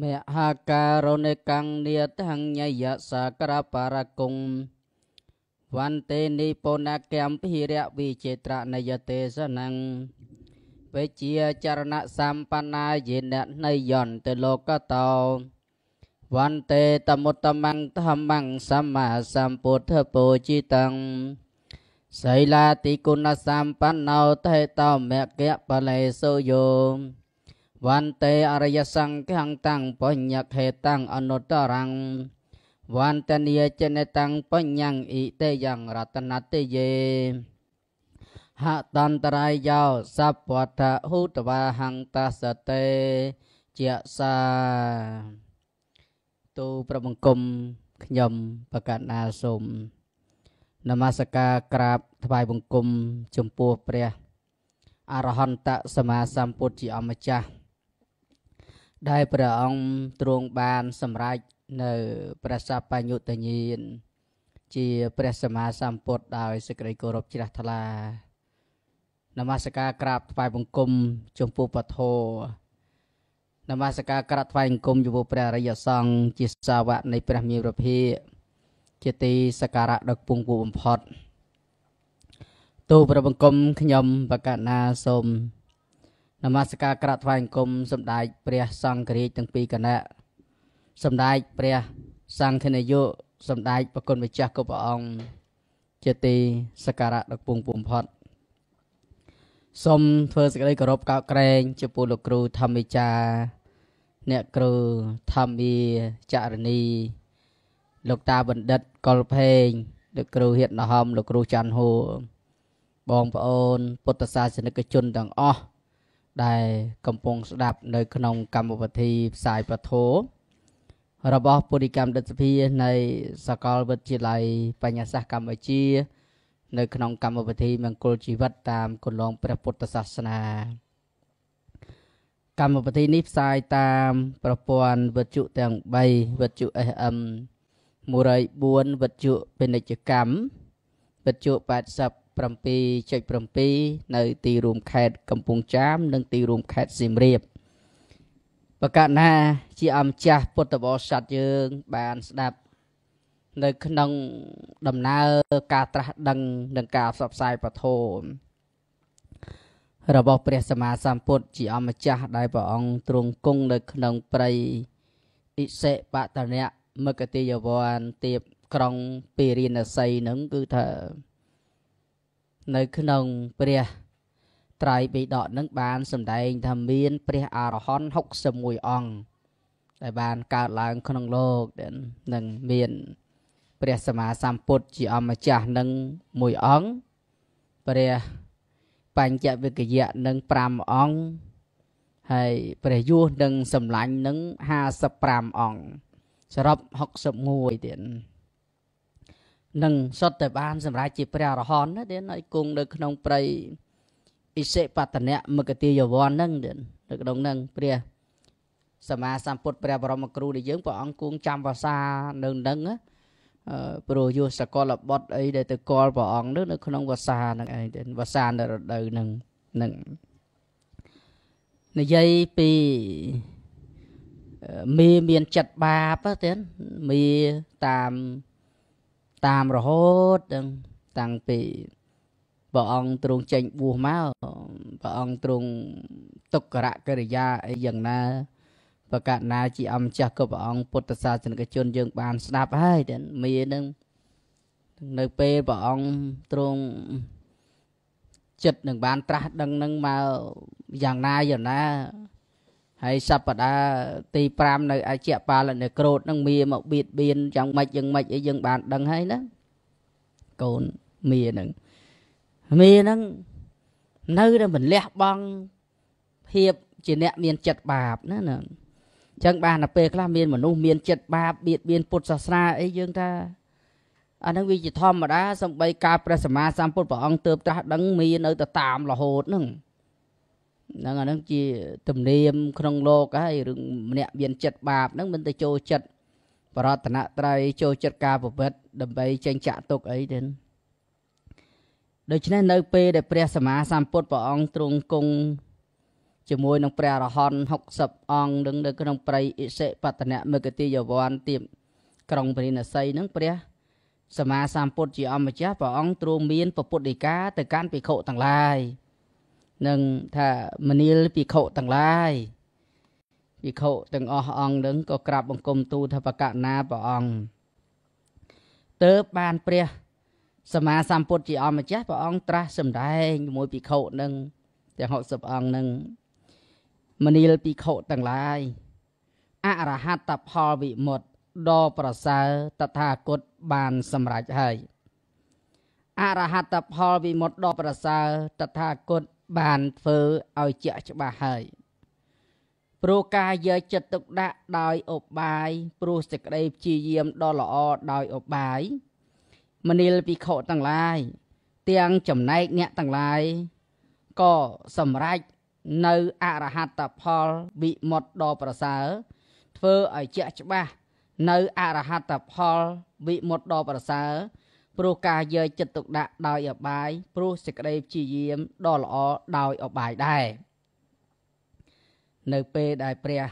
មហាការនិកੰងនិតੰញយសាក្របរកុងវន្ទេនិពុណកម្មភិរៈវិចេត្រនយទេសនੰវិជាចរណសម្បណ្ណាយិនណៃយន្តលោកតោវន្ទេតមុត្តមੰធម្មੰសម្មាសម្ពុទ្ធពូជិតੰសីលាតិគុណសម្បណ្ណោទេតោមគ្គបលេសុយោវន្តេអរិយសង្ឃังតាំងបញ្ញខេតាំងអនុត្តរังវន្តនីចនេតាំងបញ្ញអ៊ីតេយ៉ាងរតនតេយេហតន្តរាយោសពវត្ថហូតវាហង្តសតេជាសាទូប្របង្គំខ្ញុំបកណ្ណាសូមនមស្ការក្រាបថ្វាយបង្គំចំពោះព្រះ អរហន្តសម្មាសម្ពុទ្ធជាអម្ចាស់ដែលព្រះអង្គទ្រង់បានសម្រេចនៅព្រះសពញ្ញុតញាណជាព្រះសម្មាសម្ពុទ្ធដោយសេចក្តីគោរពជ្រះថ្លានមស្ការក្រាបថ្វាយបង្គំចំពោះពធោនមស្ការក្រាបថ្វាយបង្គំចំពោះព្រះអរិយសង្ឃជាសាវកនៃព្រះមេរភិជាទីសក្ការៈដ៏គង់គួរបំផុត ទូព្រះបង្គំខ្ញុំបកណាសូមនមស្ការក្រាក់ថ្វាយអង្គមសម្ដេចព្រះសង្ឃរាជទាំងពីរគណៈសម្ដេចព្រះសង្ឃនាយកសម្ដេចប្រគុណម្ចាស់គ្រប់ព្រះអង្គជាទីសក្ការៈដល់ពងពុំផុតសូមធ្វើសេចក្តីគោរពកោតក្រែងចំពោះលោកគ្រូធម្មិចាអ្នកគ្រូធម្មាចរณีលោកតាបណ្ឌិតកុលភេងលោកគ្រូហៀតណហមលោកគ្រូច័ន្ទហូ បងប្អូនពុទ្ធសាសនិកជនទាំងអស់ដែលកំពុងស្ដាប់នៅក្នុង កម្មវិធីផ្សាយពធោរបស់ ពុរិកម្មដិទ្ធភានៃសាកលវិទ្យាល័យបញ្ញាសាស្ត្រកម្ពុជា នៅក្នុង កម្មវិធីមង្គលជីវិតតាមគន្លងព្រះពុទ្ធសាសនាកម្មវិធីនេះផ្សាយតាម ប្រព័ន្ធវិទ្យុទាំង3វិទ្យុ FM 104វិទ្យុពាណិជ្ជកម្មវិទ្យុ80 7.7នៅ ទីរួមខេត្តកំពង់ចាមនិងទីរួមខេត្តសៀមរាប បកណាជាអម្ចាស់ពុទ្ធបរិស័ទយើង បានស្ដាប់ នៅក្នុងដំណើរការត្រាស់ដឹងនិងការផ្សព្វផ្សាយពធម៌របស់ព្រះសម្មាសម្ពុទ្ធជាអម្ចាស់ដែលព្រះអង្គទ្រង់គង់នៅ ក្នុងព្រៃអិសិបតនៈមកតិយវ័នទៀបក្រុងពេរិណសីនឹងគឺថានៅក្នុងព្រះត្រៃបិដកនឹងបានសម្ដែងថាមាន ព្រះអរហន្ត61អង្គដែលបានកើតឡើងក្នុងលោកនឹងមានព្រះសម្មាសម្ពុទ្ធជាអម្ចាស់នឹងមួយអង្គព្រះបញ្ចវិកយៈនឹង5អង្គហើយព្រះយួសនឹងសម្លាញ់នឹង55អង្គសរុប61ទៀតនឹងសុទ្ធតែបាន សម្រាប់ជាព្រះអរហន្តណាទៀតឲ្យគង់នៅក្នុងព្រៃអិសិបតនៈមកតិយវ័នហ្នឹងទៀតនៅក្នុងហ្នឹងព្រះសម្មាសម្ពុទ្ធព្រះបរមគ្រូដែលយើងព្រះអង្គគង់ចាំវសានៅនឹងព្រោះយោសកលបុត្រអីដែលទៅកលព្រះអង្គនោះនៅក្នុងវសាហ្នឹងឯងទៀតវសានៅរដូវហ្នឹងហ្នឹងនិយាយពីមេមានចិត្តបាបទៀតមេតាមតាមរហូតតាំងពីព្រះអង្គទ្រង់ចេញបួសមកព្រះអង្គទ្រង់ទុក្ករកិរិយាអីយ៉ាងណាប្រកាសណាជាអម្ចាស់ក៏ព្រះអង្គពុទ្ធសាសនិកជនយើងបានស្ដាប់ហើយទាំងមាននឹងនៅពេលព្រះអង្គទ្រង់ចិត្តនឹងបានត្រាស់ដឹងនឹងមកយ៉ាងណាយ៉ាងណាហើយសព្ទាទី5នៅអជាបាលនិក្រូតនឹងមីមកបៀតបៀនយ៉ាងម៉េចយ៉ាងម៉េចអីយើងបានដឹងហើយណាកូនមីនឹងមីនឹងនៅតែមិនលះបង់ភាពជាអ្នកមាន ចិត្តបាបណាណាអញ្ចឹងបានតែពេលខ្លះមានមនុស្សមានចិត្តបាបបៀតបៀនពុទ្ធសាសនាអីយើងថាអានឹងវាជាធម្មតាសម្បីការព្រះសម្មាសម្ពុទ្ធព្រះអង្គទើបត្រាស់ដឹងមីនៅតែតាមរហូតហ្នឹងហ្នឹងអាហ្នឹងជាទំនៀមក្នុងលោកហើយរឿងម្នាក់មាន ចិត្តបាបហ្នឹងមិនទៅចូលចិត្តបរតនត្រ័យចូលចិត្តការប្រព្រឹត្តដើម្បីចេញចាក់ទុកអីទេដូច្នេះនៅពេលដែល ព្រះសម្មាសម្ពុទ្ធព្រះអង្គទ្រង់គង់ជាមួយនឹងព្រះរហន្ត60អង្គនឹងនៅក្នុងព្រៃអិសិបតនៈមគតិយវ័នទៀមក្រុងព្រះនសីនឹងព្រះ សម្មាសម្ពុទ្ធជាអម្ចាស់ព្រះអង្គទ្រង់មាន ពុទ្ធដីកាទៅកាន់ភិក្ខុទាំងឡាយ។នឹងថាមនាលភិក្ខុទាំងឡាយភិក្ខុទាំងអស់អង្គនឹងក៏ក្រាបបង្គំទូលថាបកណាព្រះអង្គតើបបានព្រះ សម្មាសម្ពុទ្ធជាអម្ចាស់ព្រះអង្គត្រាស់សម្ដែងជាមួយភិក្ខុនឹងទាំង60អង្គនឹងមនាលភិក្ខុទាំងឡាយអរហត្តផលវិមុតដ៏ប្រសើរតថាគតបានសម្រេចហើយអរហត្តផលវិមុតដ៏ប្រសើរតថាគតបានធ្វើឲ្យជាក់ច្បាស់ហើយព្រោះការយកចិត្តទុកដាក់ដោយអបាយព្រោះសេចក្តីព្យាយាមដ៏ល្អដោយអបាយ មនាលភិក្ខុទាំងឡាយទាំងចំណែកអ្នកទាំងឡាយក៏សម្រេចនៅអរហត្តផលវិមុតដ៏ប្រសើរធ្វើឲ្យជាក់ច្បាស់នៅអរហត្តផលវិមុតដ៏ប្រសើរព្រោះការយកចិត្តទុកដាក់ដោយអបាយ ព្រោះសេចក្តីព្យាយាមដ៏ល្អដោយអបាយដែរនៅពេលដែលព្រះ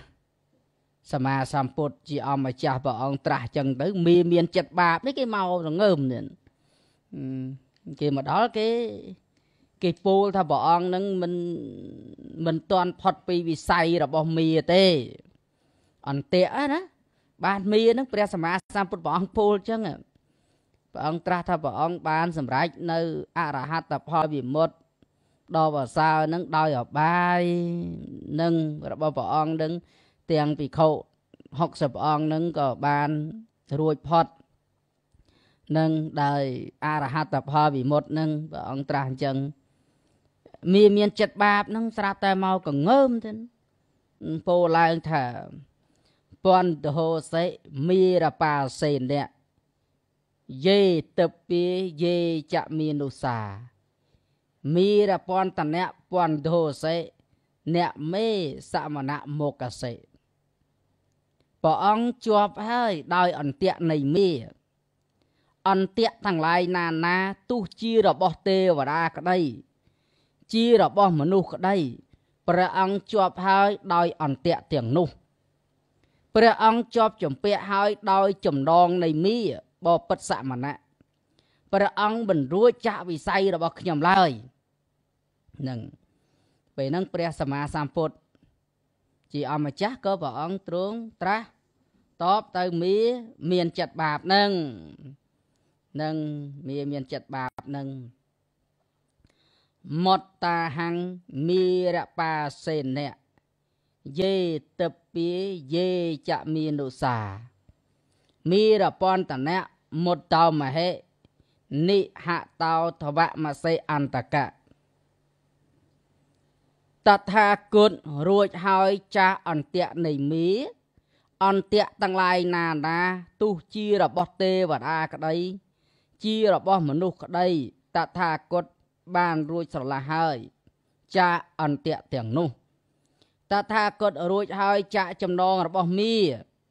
សម្មាសម្ពុទ្ធជាអម្ចាស់ព្រះអង្គត្រាស់ចឹងទៅមានមានចិត្តបាបនេះគេមករងើមនេះគេមកដល់គេគេពោលថាព្រះអង្គនឹងមិនមិនតន់ផុតពីវិស័យរបស់មីទេ អន្តៈណាបាទមីនឹងព្រះសម្មាសម្ពុទ្ធព្រះអង្គពោលចឹងហ្នឹងព្រះអង្គត្រាស់ថាព្រះអង្គបានសម្រេចនៅអរហត្តផលវិមុតដ៏ប្រសើរនឹងដោយអបាយនឹងរបស់ព្រះអង្គនឹងទាំងភិក្ខុ60ព្រះអង្គនឹងក៏បានរួចផុតនឹងដោយអរហត្តផលវិមុតនឹងព្រះអង្គត្រាស់អញ្ចឹងមានមានចិត្តបាបនឹងស្រាប់តែមកកងើមទៅពោឡើងថាពន្ធហោសេមីរបាសេនៈយេតពីយេចមានុសាមីរពន្តនៈពន្ធោសេអ្នកមេសមណៈមកសេព្រះអង្គជាប់ហើយដោយអន្ទាក់នៃមេអន្ទាក់ទាំងឡាយណានាទុះជារបស់ទេវតាក្តីជារបស់មនុស្សក្តីព្រះអង្គជាប់ហើយដោយ អន្ទាក់ទាំងនោះព្រះអង្គជាប់ជំពាក់ហើយដោយ ចំណងនៃមីបពិតសមណៈព្រះអង្គមិនរួចចាក់វិស័យរបស់ ខ្ញុំឡើយនឹងពេលហ្នឹង ព្រះសម្មាសម្ពុទ្ធជាអម្ចាស់ក៏ព្រះអង្គទ្រង់ត្រាស់តបទៅមីមានចិត្តបាបនឹងនឹងមីមានចិត្តបាបនឹងមតតាហੰងមីរបាសេនៈយេតពីយេចមីនុសាមីរពន្តនៈមុតតោមហេនិហតោធវមសេអន្តកៈតថាគតរួចហើយចាស់អន្ត្យនៃមីអន្ត្យទាំងឡាយណាណាទុះជារបស់ទេវតាក្តីជារបស់មនុស្សក្តីតថាគតបានរួចស្រឡះហើយ ចាអន្ត្យទាំងនោះតថាគតរួចហើយចាក់ចំណងរបស់មី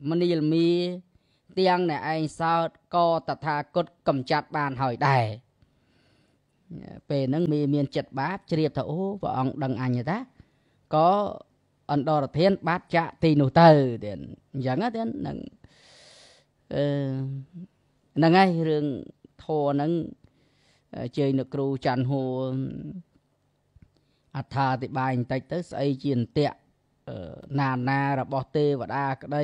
មនីលមីទាំងអ្នកឯងសោតក៏តថាគតកំចាត់បានហើយដែរពេលហ្នឹងមីមានចិត្តបាប ជ្រាបថាអូព្រះអង្គដឹងអញតាក៏អន្តរធាន បាត់ចាក់ទីនោះទៅទៀតអញ្ចឹងទៀតនឹងអឺហ្នឹងហើយរឿងធរហ្នឹងជើញលោកគ្រូច័ន្ទហួរអត្ថាធិប្បាយបន្តិចទៅស្អីជាអន្តៈណានារបស់ទេវតាក្តី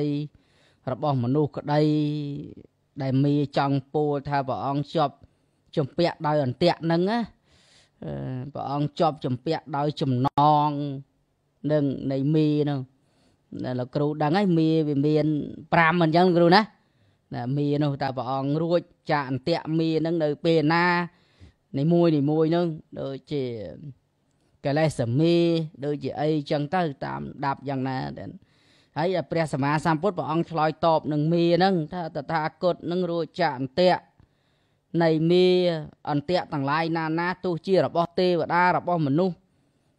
របស់មនុស្សក្តីដែលមីចង់ពោលថាព្រះអង្គជាប់ជំពាក់ដោយអន្ទាក់ហ្នឹងណាព្រះអង្គជាប់ជំពាក់ដោយចំណងនឹងនៃមីហ្នឹងលោកគ្រូដឹងហើយមីវាមាន5មិនអញ្ចឹងគ្រូណាណាមីនោះតើព្រះអង្គរួចចាក់អន្ទាក់មីហ្នឹងនៅពេលណានីមួយនីមួយហ្នឹងដូចជាកលេសមីដូចជាអីចឹងទៅតាមដាប់យ៉ាងណាដែរហើយព្រះសម្មាសម្ពុទ្ធព្រះអង្គឆ្លើយតបនឹងមីហ្នឹងថាតថាគតនឹងរួចចាអន្ទៈនៃមីអន្ទៈទាំងឡាយណាណាទោះជារបស់ទេវតារបស់មនុស្ស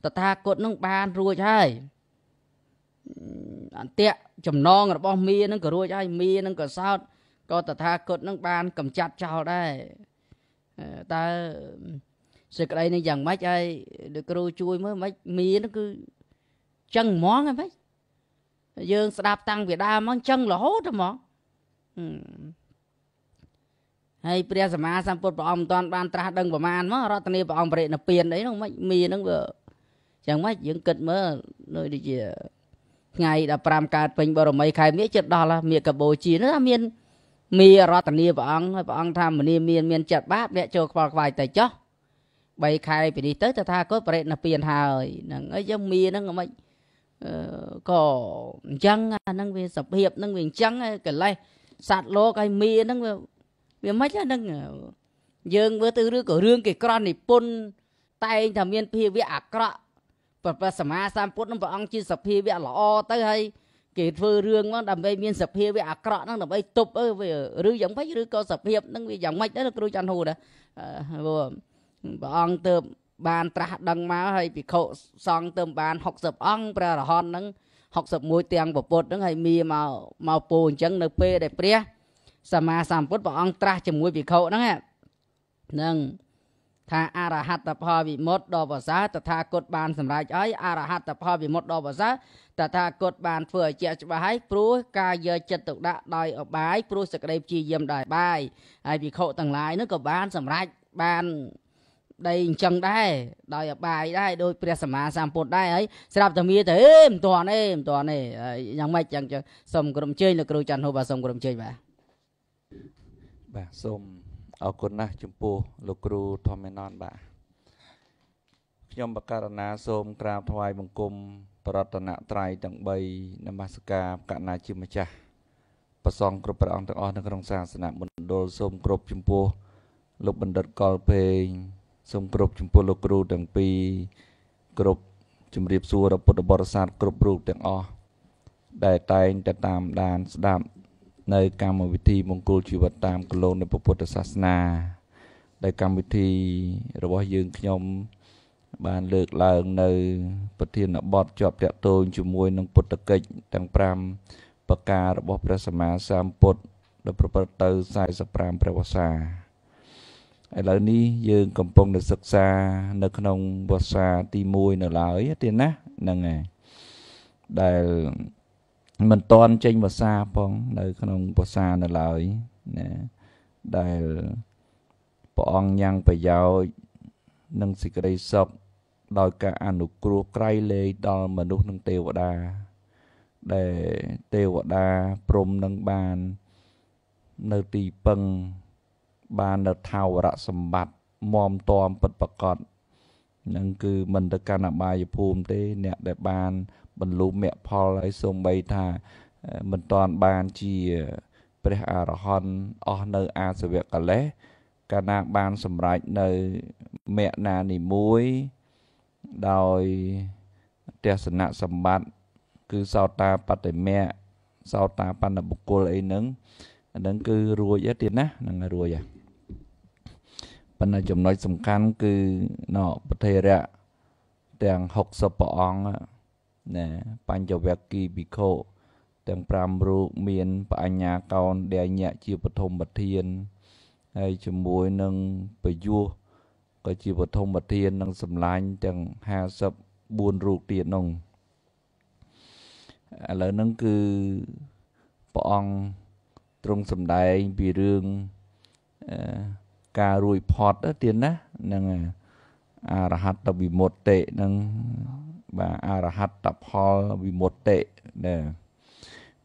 តថាគតនឹងបានរួចហើយអន្ទៈចំណងរបស់មីនឹងក៏រួចហើយមីនឹងក៏សោតក៏តថាគតនឹងបានកំចាត់ចោលដែរតើសេចក្តីនេះយ៉ាងម៉េចហើយលោកគ្រូជួយមើលម៉េចមីនឹងគឺចឹងហ្មងហ្មងយើងស្ដាប់តាំងពីដើមមកអញ្ចឹងរហូតហ្មងហើយព្រះសម្មាសម្ពុទ្ធព្រះអង្គមិនទាន់បានត្រាស់ដឹងប្រមាណមករតនាព្រះអង្គបរិណិព្វានអីហ្នឹងមិនមានហ្នឹងវាយ៉ាងម៉េចយើងគិតមើលដូចជាថ្ងៃ15កើតពេញបរមីខែមីចិត្តដល់មីកបោជានោះមានមីរតនាព្រះអង្គហើយព្រះអង្គថាមនីមានមានចិត្តបាបអ្នកចូលខ្វល់ខ្វាយតែចោះ3ខែពីនេះទៅតថាគតបរិណិព្វានហើយហ្នឹងហើយយើងមីហ្នឹងមិនក៏អញ្ចឹងអាហ្នឹងវាសភាពហ្នឹងវាអញ្ចឹងកិលេសសត្វលោកហើយមីហ្នឹងវាវាមិនហ្នឹងយើងមើលទៅរឿងក៏រឿងគេក្រនិពន្ធតែងតែមានភាវៈអាក្រក់ព្រះសម្មាសម្ពុទ្ធនឹងព្រះអង្គជាសភាវៈល្អទៅហើយគេធ្វើរឿងមកដើម្បីមានសភាវៈអាក្រក់ហ្នឹងដើម្បីទប់អើវាឬយ៉ាងម៉េចឬក៏សភាពហ្នឹងវាយ៉ាងម៉េចដែរលោកគ្រូច័ន្ទហូដែរព្រោះព្រះអង្គទៅបានត្រាស់ដឹងមកហើយភិក្ខុសង្ឃទៅបាន60អង្គព្រះរហន្តហ្នឹង61ទាំងពុទ្ធហ្នឹងហើយមីមកមកពោអញ្ចឹងនៅ ពេលដែលព្រះសម្មាសម្ពុទ្ធព្រះអង្គត្រាស់ជាមួយភិក្ខុហ្នឹងហ្នឹងថាអរហត្តផលវិមុតដល់ប្រសា តថាគតបាន សម្រេចអីអរហត្តផលវិមុតដល់ប្រសាតថាគត បានធ្វើឲ្យជាច្បាស់ហើយ ព្រោះការយកចិត្តទុកដាក់ដោយអបាយ ព្រោះសក្តិព្យាយាមដោយបាយហើយភិក្ខុទាំងឡាយនោះក៏បាន សម្រេចបានដីអញ្ចឹងដែរដោយអបាយដែរដោយព្រះសម្មាសម្ពុទ្ធដែរហើយស្រាប់តែមានតែអេមិនទាន់ទេមិនទាន់ទេយ៉ាងម៉េចយ៉ាងចឹងសូមក្រុមជើញលោកគ្រូច័ន្ទហូបបាទសូមក្រុមជើញបាទបាទសូមអរគុណណាស់ចំពោះលោកគ្រូធម្មណនបាទខ្ញុំបករណាសូមក្រាបថ្វាយបង្គំប្រតនត្រ័យទាំង3នមស្ការកណាជាម្ចាស់ប្រសងគ្រប់ព្រះអង្គទាំងអស់នៅក្នុងសាសនាមណ្ឌលសូមគ្រប់ចំពោះលោកបណ្ឌិតកុលពេងសូមគោរពចំពោះលោកគ្រូទាំងពីរគ្រប់ជំរាបសួរដល់ពុទ្ធបរិស័ទគ្រប់រូបទាំងអស់ដែលតែងតែតាមដានស្ដាប់នៅកម្មវិធីមង្គលជីវិតតាមគន្លងនៃពុទ្ធសាសនាដែលកម្មវិធីរបស់យើងខ្ញុំបានលើកឡើងនៅប្រធានបទជាប់តាក់ទងជាមួយនឹងពុទ្ធកិច្ចទាំង5ប្រការរបស់ព្រះសម្មាសម្ពុទ្ធដែលប្រព្រឹត្តទៅ45ព្រះវស្សាឥឡូវនេះយើងកំពុងតែសិក្សា នៅក្នុងវស្សាទី1នៅឡើយទេណាហ្នឹងហើយដែលមិនតន់ចេញវស្សាផងនៅ ក្នុងវស្សានៅឡើយណាដែលព្រះអង្គញ៉ាំងប្រយោជន៍និងសេចក្តីសុខដោយ ការអនុគ្រោះក្រៃលែងដល់មនុស្សនិង ទេវតាដែលទេវតាព្រំនឹងបាននៅទីពឹងបាននៅថាវរសម្បត្តិមមតមពិតប្រកបនឹងគឺ មិនទៅកាន់អបាយភូមិទេអ្នកដែលបានបរลุមមគ្គផលហើយសូម្បីថាមិនតាន់បានជាព្រះអរហន្តអស់នៅ អាសវៈកលេសកាលណាបានសម្រេចនៅមគ្គណានីមួយដោយទស្សនៈសម្បត្តិគឺសោតាបតិមៈសោតាបណ្ឌបុគ្គលអីហ្នឹងអាហ្នឹងគឺរួចទេណាហ្នឹងរួចហ៎ប៉ុន្តែចំណុចសំខាន់ គឺណពធិរៈទាំង60ព្រះអង្គណាបញ្ចវគិភិក្ខុទាំង5រូបមានបញ្ញាកោនដេញៈជាបឋមធានហើយជាមួយនឹងបយុះក៏ជាបឋមធាននិងសម្លាញ់ទាំង54រូបទៀតនោះឥឡូវហ្នឹងគឺព្រះអង្គទ្រង់សម្ដែងពីរឿងអឺការរួយផុតទៀតណានឹងអរហត្តវិមុតតិនឹងបាទអរហត្តផលវិមុតតិណា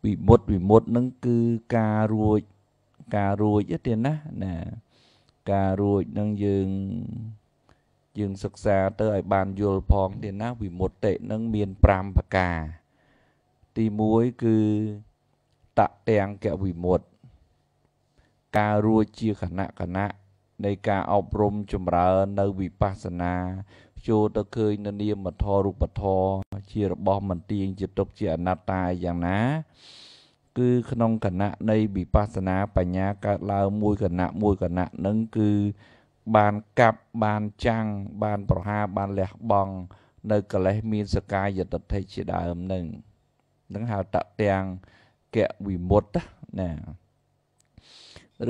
វិមុតវិមុតនឹង គឺការរួចការរួចទៀតណាណាការរួចនឹងយើងយើងសិក្សាទៅឲ្យបានយល់ផងទៀតណាវិមុតតិនឹងមាន5ប្រការទី1គឺតតាំងកវិមុត ការរួចជាគណៈគណៈនៃការអប់រំចម្រើននៅវិបស្សនាចូលទៅឃើញនាមធររូបធរជារបស់មិនទៀងជាទុកជាអនត្តាយ៉ាងណាគឺក្នុងគណៈនៃវិបស្សនាបញ្ញាកើតឡើងមួយគណៈមួយគណៈនឹងគឺបានកាប់បានចាំងបានប្រហាបានលះបង់នៅកលេសមានសកាយតិដ្ឋិជាដើមនឹងនឹងហៅតតាំងកវិមុតណា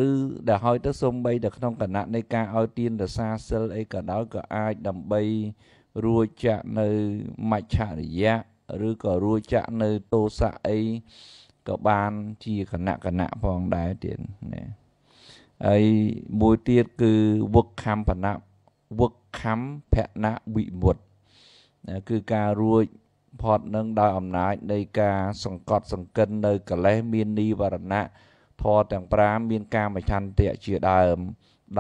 ឬដែលហើយទៅសំបីតែក្នុងគណៈនៃការឲ្យទានរសាសិលអីក៏ដោយក៏អាចដើម្បីរួចចាក់នៅមច្ឆរិយៈឬក៏រួចចាក់នៅទោសៈអីក៏បានជាគណៈគណៈផងដែរទៀតណាហើយមួយទៀតគឺវឹកខំបណៈវឹកខំភណវិមុតគឺការរួចផត់នឹងដោយអំណាចនៃការសង្កត់សង្កិននៅកលេសមាននីវរណៈធម៌ទាំង5មានកាមឆន្ទៈជាដើម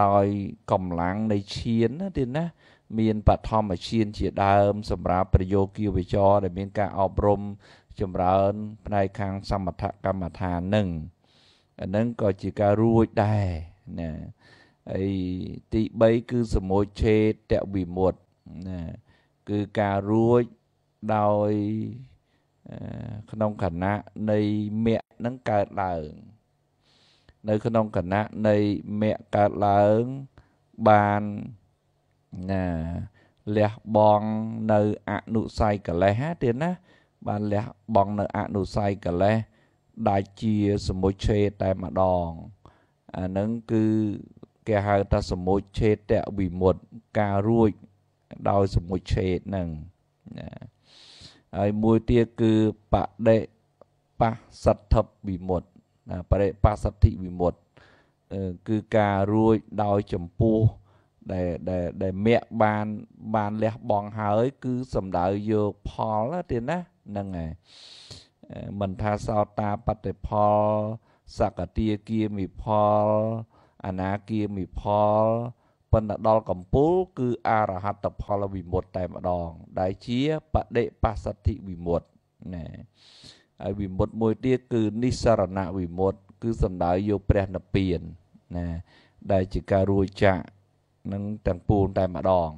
ដោយកម្លាំងនៃឈានណាទៀតណាមានបឋមឈាន ជាដើម សម្រាប់ប្រយោគីវចរ ដែលមានការអប់រំចម្រើន ផ្នែកខាងសមថកម្មដ្ឋាននឹងអានឹងក៏ជាការរួចដែរណាហើយទី3គឺសមុឆេតវិមុតណាគឺការរួចដោយក្នុងគណៈនៃមគ្គនឹងកើតឡើងនៅក្នុងគណៈនៃមគ្គកើតឡើងបានណាលះបងនៅ អនុស័យកលេសទៀតណា បានលះបងនៅអនុស័យកលេសដែលជាសមុជេតែម្ដង អានឹងគឺគេហៅថាសមុជេតវិមុតការរួចដោយសមុជេតហ្នឹងណាហើយមួយទៀតគឺបដិបសទ្ធិវិមុតបរិបាសទ្ធិវិមុតគឺការរួចដោយចម្ពោះដែលដែលដែលមគ្គបានបានលះបង់ហើយ គឺសំដៅយកផលទៀតណាហ្នឹងហើយមិនថាសោតាបតិផលសកតាគាមិផលអនាគាមិផលប៉ុន្តែដល់កំពូល គឺអរហត្តផលវិមុត តែម្ដងដែលជាបដិបសទ្ធិវិមុតណាហើយវិមុតមួយទៀតគឺនិសរណវិមុត គឺសំដៅយកព្រះនិព្វានណាដែលជាការរួចចាកនឹងទាំងពួងតែម្ដង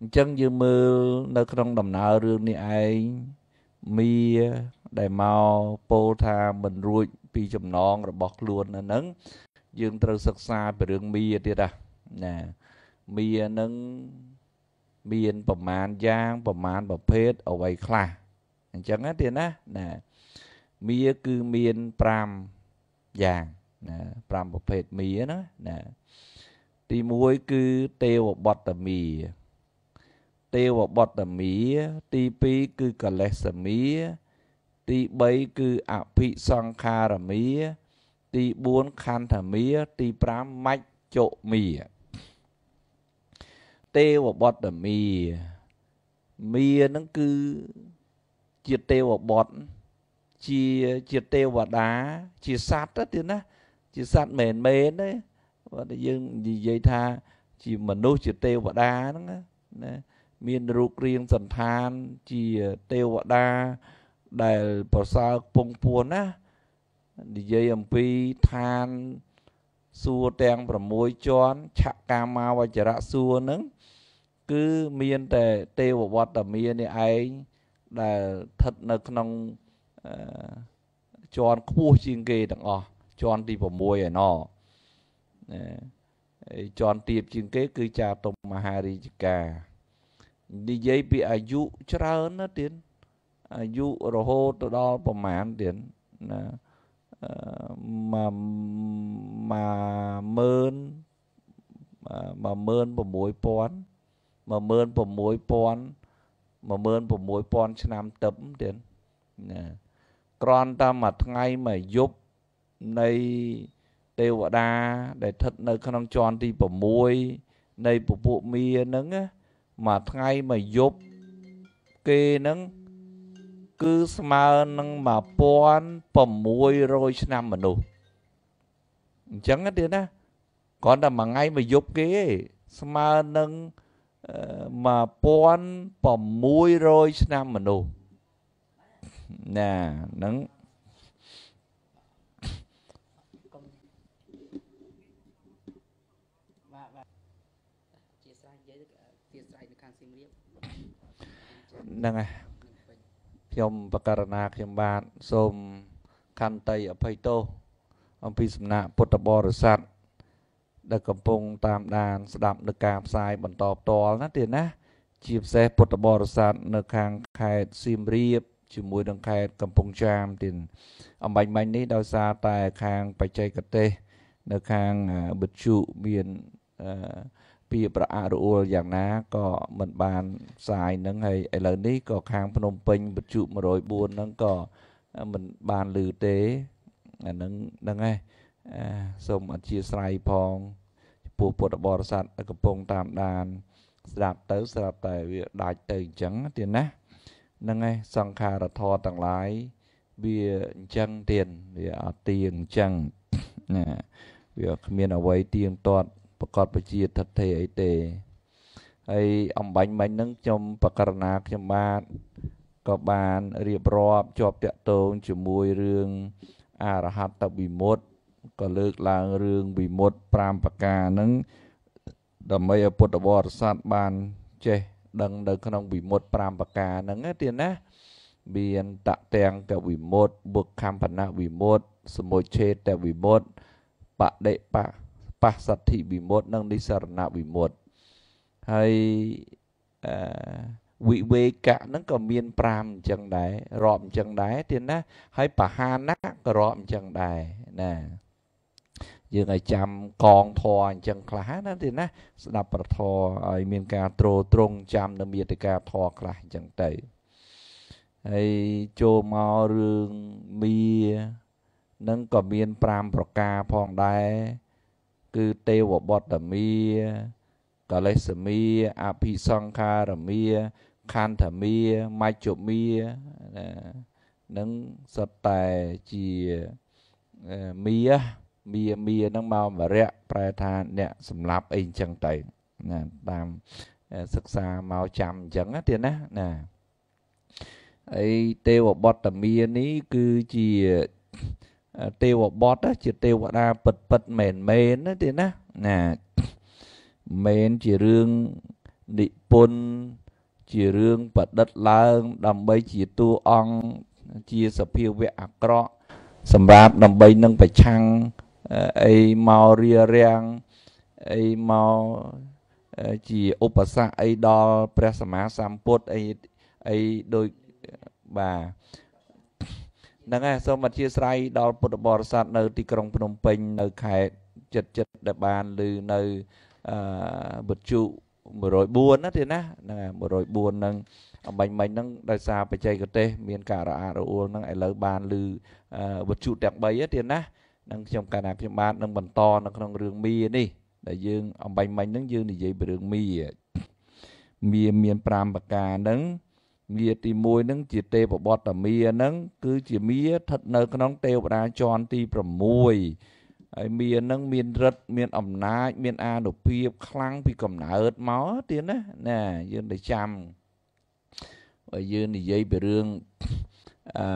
អញ្ចឹងយើងមើលនៅក្នុងដំណើររឿងនេះឯងមីដែលមកពោលថាមិនរួច ពីចំណងរបស់ខ្លួននៅនឹងយើងត្រូវសិក្សាពីរឿងមីទៀតណាមីនឹងមានប្រមាណយ៉ាងប្រមាណប្រភេទអ្វីខ្លះអញ្ចឹងណាទៀតណាណាមៀគឺមាន5យ៉ាងណា5ប្រភេទមៀណាណា ទី1គឺទេវបតមីទេវបតមីទី2គឺកលេសមីទី3គឺអភិសង្ខារមីទី4ខន្ធមីទី5មច្ចជមីទេវបតមីមីហ្នឹងគឺជាទេវបុត្រជាជាទេវតាជាសត្វទៅទៀតណា ជាសត្វមែនមែនទេបាទយើងនិយាយថា ជាមនុស្សជាទេវតាហ្នឹងណាមានរូបរាងសន្តាន ជាទេវតាដែលប្រសើរពងពួនណានិយាយអំពីឋានសួគ៌ទាំង6ជាន់ឆកាមាវចរៈសួគ៌ហ្នឹងគឺមានតែទេវវត្តមាននេះឯងដែលស្ថិតនៅក្នុងជាន់ ខ្ពស់ជាងគេទាំងអស់ជាន់ទី6ឯណោះជាន់ទាបជាងគេ គឺចាតុមហារាជការនិយាយពីអាយុច្រើនណាទៀតអាយុរហូតទៅដល់ប្រមាណទៀតណា16000 16000 16000 16000ឆ្នាំតឹបទៀតណាក្រន់តែមួយថ្ងៃមួយយប់នៃទេវតាដែលស្ថិតនៅ ក្នុងជាន់ទី6នៃពពួកមាហ្នឹងមួយថ្ងៃមួយយប់គេហ្នឹងគឺស្មើនឹង1600ឆ្នាំមនុស្សអញ្ចឹងទៀតណាគ្រាន់តែមួយថ្ងៃមួយយប់គេស្មើនឹង1600 1600ឆ្នាំមនុស្សណាហ្នឹងហ្នឹងហើយខ្ញុំបករណាខ្ញុំបាទសូមខន្តីអភ័យទោសអំពីសំណាក់ពុទ្ធបរិស័ទដែលកំពុងតាមដានស្ដាប់នឹងការផ្សាយបន្តផ្ទាល់ណាទៀតណា ជាពិសេសពុទ្ធបរិស័ទនៅខាងខេត្តសៀមរាបជាមួយ នឹងខេត្តកំពង់ចាមទៀតអំបញ្ញមិញនេះដោយសារតែខាងបច្ចេកទេសនៅខាងវិទ្យុមានពីប្រអរអួលយ៉ាងណាក៏មិនបានផ្សាយនឹងហើយឥឡូវនេះក៏ខាងភ្នំពេញវិទ្យុ104ហ្នឹងក៏មិនបានលឺទេអានឹងហ្នឹងឯងសូមអធិស្ឋានផងចំពោះពុទ្ធបរិស័ទកំពុងតាមដាន ស្ដាប់ទៅស្រាប់តែវាដាច់ទៅអញ្ចឹងទៀតណាហ្នឹងឯងសង្ខារធរទាំងឡាយ វាអញ្ចឹងទៀតវាអត់ទៀងអញ្ចឹងណាវាគ្មានអ្វីទៀងទាត់ប្រកបពជាថិដ្ឋិអីទេហើយអំបញ្ញមិញហ្នឹងខ្ញុំបករណាខ្ញុំបាទក៏បានរៀបរាប់ជាប់តាក់ទងជាមួយរឿងអរហត្តវិមុត្តិក៏លើកឡើងរឿងវិមុត5ប្រការហ្នឹងដើម្បីឲ្យពុទ្ធបរិស័ទបាន ចេះ ដឹងនៅក្នុងវិមុត5ប្រការហ្នឹងទៀតណាមានតតាំងកវិមុតបុគ្គំបណវិមុតសមុឆេតវិមុតបដិបបាសទ្ធិវិមុតនិងនិសរណវិមុតហើយអឺវិវេកៈហ្នឹងក៏មាន5អញ្ចឹងដែររាប់អញ្ចឹងដែរទៀតណា ហើយបហានៈក៏រាប់អញ្ចឹងដែរណាយើងឲ្យចាំកងធរអញ្ចឹងខ្លះណាទេណា ស្ដាប់ប្រធរឲ្យមានការត្រោត្រង់ចាំនៅមេតិការធរខ្លះអញ្ចឹងទៅហើយចូលមករឿងមីនឹងក៏មាន5ប្រការផងដែរគឺទេវបតមីកលេសមីអភិសង្ខារមីខន្ធមីមជ្ឈមីនឹងសតតែជាមីណាមាមាហ្នឹងមកម្រៈប្រែថាអ្នកសម្លាប់អីអញ្ចឹងទៅណាតាមសិក្សាមកចាំអញ្ចឹងណាទៀតណាណាអីទេវបុត្រមានេះគឺជាទេវបុត្រជាទេវតាពិតពិតមែនមែនណាទៀតណាណាមែនជារឿងនិពន្ធជារឿងប្រឌិតឡើង ដើម្បីជាតួអង្គជាសភាវៈអាក្រក់ សម្រាប់ដើម្បីនឹងប្រឆាំងអីមករារាំងអីមកជាឧបសគ្គអីដល់ព្រះសម្មាសម្ពុទ្ធអីអីដូចបាទហ្នឹងហើយសូមអធិស្ឋានដល់ពុទ្ធបរិស័ទនៅទីក្រុងភ្នំពេញ នៅខេត្តចិត្តចិត្តដែលបានឬនៅអឺវត្ថុ104ណាទេណាហ្នឹងហើយ104ហ្នឹងអំបញ្ញមិញហ្នឹងដោយសារបច្ចេកទេស មានការរអាក់រអួលហ្នឹងឥឡូវបានឬវត្ថុទាំង3ទេណានឹងខ្ញុំកាលណាខ្ញុំបាទនឹងបន្តនៅក្នុងរឿងមីនេះដែលយើងអំបញ្ញមិញហ្នឹងយើងនិយាយពីរឿងមីមីមាន5ប្រការហ្នឹងមាទី1ហ្នឹង ជាទេពបតមាហ្នឹងគឺជាមាស្ថិតនៅក្នុង ទេវតាជាន់ទី6ហើយមាហ្នឹងមាន រិទ្ធមានអំណាចមាន អានុភាពខ្លាំងពីកំណើតមកទៀតណាណាយើងទៅចាំបើយើងនិយាយពីរឿងអឺ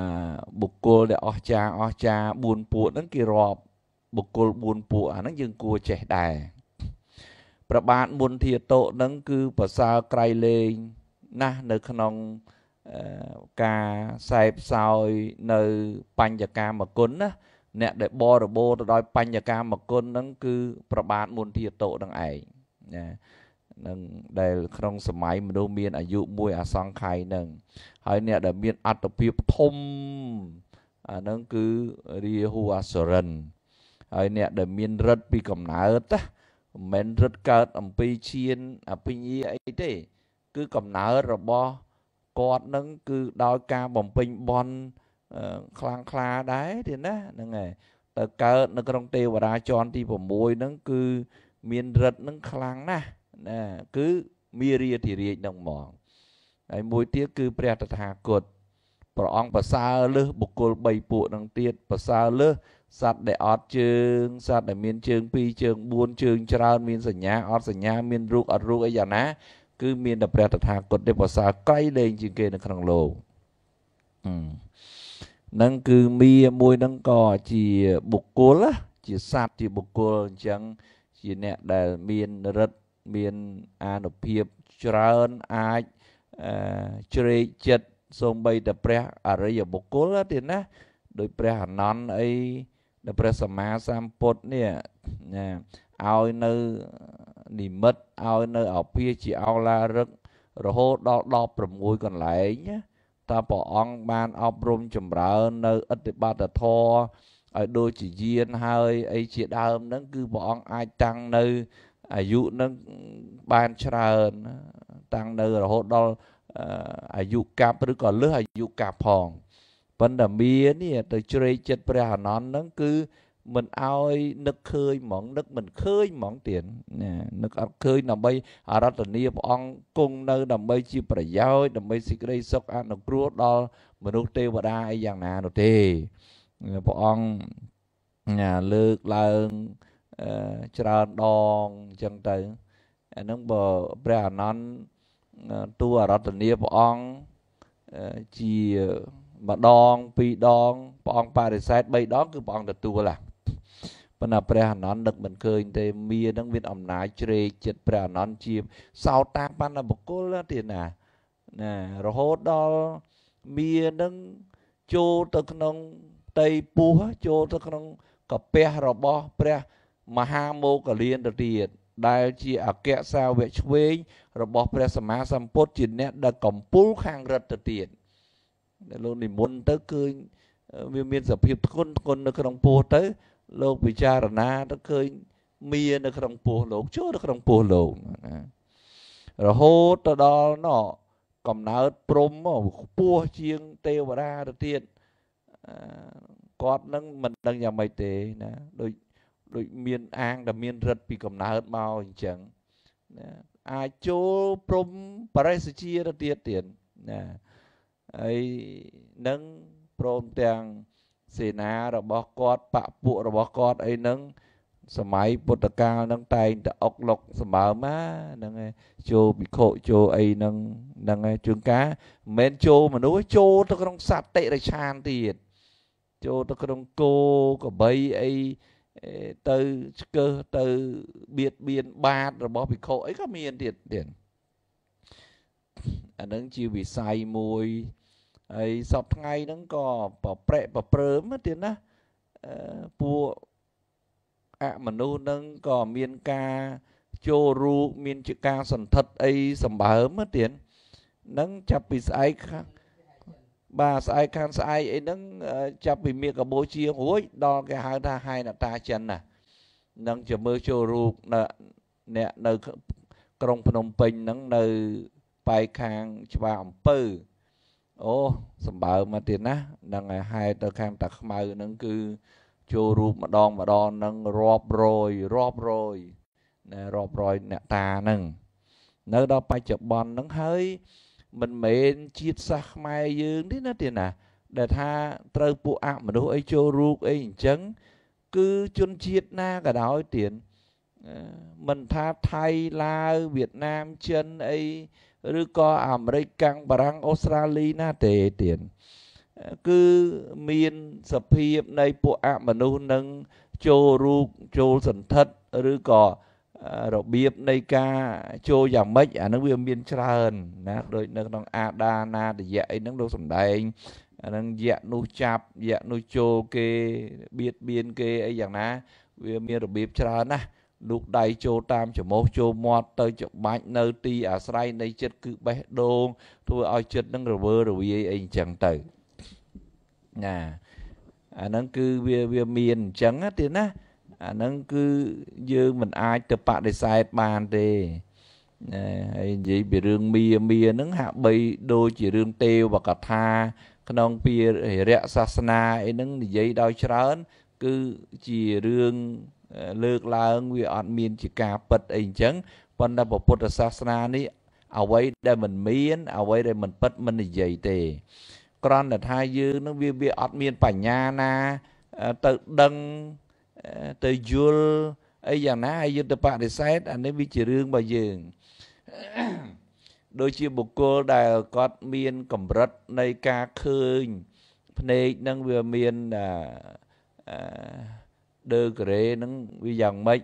បុគ្គលដែលអស្ចារអស្ចារ4ពួកហ្នឹងគេរាប់បុគ្គល4ពួកអាហ្នឹងយើងគួរចេះដែរប្របាទមុនធាតុហ្នឹងគឺប្រសើរក្រៃលែងណាស់នៅក្នុងការសែបសោយនៅបញ្ញកាមគុណណាអ្នកដែលបរិបូរទៅដោយបញ្ញកាមគុណហ្នឹងគឺប្របាទមុនធាតុហ្នឹងឯងណានឹងដែលក្នុងសម័យមនុស្សមាន អាយុមួយអសង្ខ័យនឹងហើយអ្នកដែលមានអត្តភាពធំអានឹងគឺរាហូអសរិនហើយអ្នកដែលមានរិទ្ធពីកំណើតមិនមែនរិទ្ធកើតអំពីឈានអភិញាអីទេ គឺកំណើតរបស់គាត់នឹងគឺដោយការបំពេញបន់ខ្លាំងខ្លាដែរទេណាហ្នឹងហើយទៅកើត នៅក្នុងទេវរាជ័នទី6ហ្នឹងគឺមានរិទ្ធនឹងខ្លាំងណាស់ណាគឺមារាធិរាជនឹងហ្មងហើយមួយទៀតគឺ ព្រះតថាគតព្រះអង្គប្រសើរលើសបុគ្គល3ពួកនឹងទៀតប្រសើរលើសសត្វដែលអត់ជើងសត្វដែលមានជើង2ជើង4ជើង ច្រើនមានសញ្ញាអត់សញ្ញាមានរូបអត់រូបអីយ៉ាងណាគឺមានតែព្រះតថាគតទេប្រសើរក្រៃលែងជាងគេនៅក្នុងលោកនឹងគឺមាមួយនឹងក៏ជាបុគ្គលជាសត្វជាបុគ្គលអញ្ចឹងជាអ្នកដែលមានរិទ្ធមានអានុភាពច្រើនអាចជ្រែកចិត្តសូម្បីតែព្រះអរិយបុគ្គលទៀតណាដោយព្រះអនន្តអីដែលព្រះសម្មាសម្ពុទ្ធនេះណាឲ្យនៅនិមិត្តឲ្យនៅអភិជាអលារឹករហូតដល់16កន្លែងតើព្រះអង្គបានអប់រំចម្រើននៅអតិបត្តិធម៌ឲ្យដូចជាយានហើយអីជាដើមហ្នឹងគឺព្រះអង្គអាចតាំងនៅអាយុនឹងបានច្រើន តាំងនៅរហូតដល់អាយុកាប់ឬក៏លើសអាយុកាប់ផងប៉ុន្តែមាននេះទៅជ្រែកចិត្តព្រះអានន្ទហ្នឹងគឺមិនអោយនឹកឃើញហ្មងនឹក មិនឃើញហ្មងទៀតណានឹកអត់ឃើញដើម្បីអរតនីព្រះអង្គគង់នៅដើម្បីជាប្រយោជន៍ដើម្បីសេចក្តីសុខអនុគ្រោះដល់មនុស្សទេវតាអីយ៉ាងណានោះទេព្រះអង្គលើកឡើងអឺច្រើនដងអញ្ចឹងទៅអានឹងបើព្រះអានន្ទទូអរតនីព្រះអង្គជាម្ដង ពីរដងព្រះអង្គបរិសេធ3ដងគឺព្រះអង្គទទួលហ่ะប៉ុន្តែព្រះអានន្ទដឹកមិនឃើញទេមានឹងមានអំណាចជ្រែកចិត្តព្រះអានន្ទជាសោតាបណ្ណបុគ្គលទៀតណាណារហូតដល់មានឹងចូលទៅក្នុងផ្ទៃពោះចូលទៅក្នុងកាពះរបស់ព្រះមហាមោគលានទៅទៀតដែលជាអគ្គសាវកឆ្វេងរបស់ព្រះសម្មាសម្ពុទ្ធជាអ្នកដឹកកំពូលខាងរដ្ឋទៅទៀតលោកនិមន្តទៅឃើញវាមាន សភាពធ្ងន់ធ្ងរនៅក្នុងពោះទៅលោកពិចារណាទៅឃើញមាននៅ ក្នុងពោះលោកចូលនៅក្នុងពោះលោកណារហូតទៅដល់ណោកំណើតព្រំខ្ពស់ជាងទេវតាទៅទៀតគាត់នឹងមិនដឹងយ៉ាងម៉េចទេណាដូចដូចមានអាងដែលមានរិទ្ធពីកំណើតមកអញ្ចឹងណាអាចចូលព្រំបរិសជាទៅទៀតទៀតណាហើយនឹងព្រមទាំងសេនារបស់គាត់បពួករបស់គាត់អីនឹងសម័យពុទ្ធកាលនឹងតែងតែអុកលុកសម្បើមហ្នឹងឯងចូលពិខុចូលអីហ្នឹងហ្នឹងឯងជួនកាមិនមែនចូលមនុស្សចូលទៅក្នុងសត្វតិរឆានទៀតចូលទៅក្នុងគោក្របីអីទៅឆ្កើទៅបៀតបៀនបាតរបស់ភិក្ខុអីក៏មានទៀតទៀតអានឹងជាវិស័យមួយហើយសពថ្ងៃហ្នឹងក៏ប្រព្រឹត្តប្រព្រើមទៀតណាពួកអមនុស្សហ្នឹងក៏មានការចូលរូបមានជាការសន្ធិដ្ឋអីសម្បើមទៀតហ្នឹងចាប់ពីស្អែកខាងបាទស្អែកខាងស្អែកអីហ្នឹងចាប់ពីមាសកបោជារួចដល់គេហៅថាហែនតាចិនណានឹងជាមើលចូលរូបនៅអ្នកនៅក្រុងភ្នំពេញហ្នឹងនៅប៉ែកខាងឆ្វាអំពើអូសម្បើមកទៀតណានឹងឲ្យហែទៅខាងតាខ្មៅហ្នឹងគឺចូលរូបម្ដងម្ដងហ្នឹងរាប់រយរាប់រយណារាប់រយអ្នកតាហ្នឹងនៅដល់បច្ចុប្បន្នហ្នឹងហើយមិនមែនជាតិសាសខ្មែរយើងទេណាទេណា ដែលថាត្រូវពួកអមនុស្សអីចូលរូបអីអញ្ចឹងគឺជនជាតិណាក៏ដោយទៀតមិនថាថៃឡាវវៀតណាមចិនអី ឬក៏អាមេរិកកាំងបារាំងអូស្ត្រាលីណាទេទៀតគឺមានសភាពនៃពួកអមនុស្សនឹងចូលរូបចូលសន្តិដ្ឋឬក៏របៀបនៃការចូលយ៉ាងម៉េចអានឹងវាមានច្រើន ណាដូចនៅក្នុងអាដាណាតយៈអីហ្នឹងលោកសំដែងអានឹងយៈនោះចាប់យៈនោះចូលគេបៀតបៀនគេអីយ៉ាងណា វាមានរបៀបច្រើនណាស់លូកដៃចូលតាមច្រមុះចូលមាត់ទៅច្បាច់នៅទីអាស្រ័យនៃចិត្តគឺបេះដូង ធ្វើឲ្យចិត្តនឹងរវើរវាយអីអញ្ចឹងទៅណាអាហ្នឹងគឺវាវាមានអញ្ចឹងណាទៀតណាអាហ្នឹងគឺយើងមិនអាចទៅបដិសេធបានទេណែហើយនិយាយពីរឿងមាមាហ្នឹងហាក់បីដូចជារឿងទេវកថា ក្នុងពីរៈសាសនាអីហ្នឹងនិយាយដោយច្រើន គឺជារឿងលើកឡើង វាអត់មានជាការពិតអីអញ្ចឹងប៉ុន្តែពុទ្ធសាសនានេះអ្វីដែលមិនមាន អ្វីដែលមិនពិតមិននិយាយទេគ្រាន់តែថាយើងនឹងវាវាអត់មានបញ្ញាណាទៅដឹងទៅយល់អីយ៉ាងណាហើយយុទ្ធបដិសេធអានេះវាជារឿងរបស់យើងដូចជាបុគ្គលដែលគាត់មានកម្រិតនៃការឃើញភ្នែកនឹងវាមានអឺដឺក្រេនឹងវាយ៉ាងម៉េច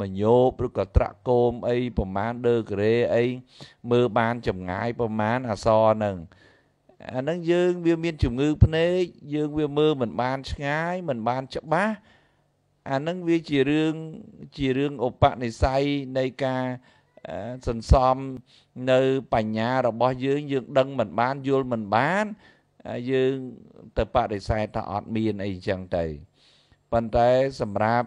មញោបឬក៏ត្រាក់គោមអីប្រមាណដឺក្រេអីមើលបានចម្ងាយប្រមាណអសរនឹងអានឹងយើងវាមានជំងឺភ្នែកយើងវាមើលមិនបានឆ្ងាយមិនបានច្បាស់អានឹងវាជារឿងជារឿងឧបនិស្ស័យនៃការសន្សំនៅបញ្ញារបស់យើងយើងដឹងមិនបានយល់មិនបានយើងទៅបដិសេធថាអត់មានអីចឹងទៅប៉ុន្តែសម្រាប់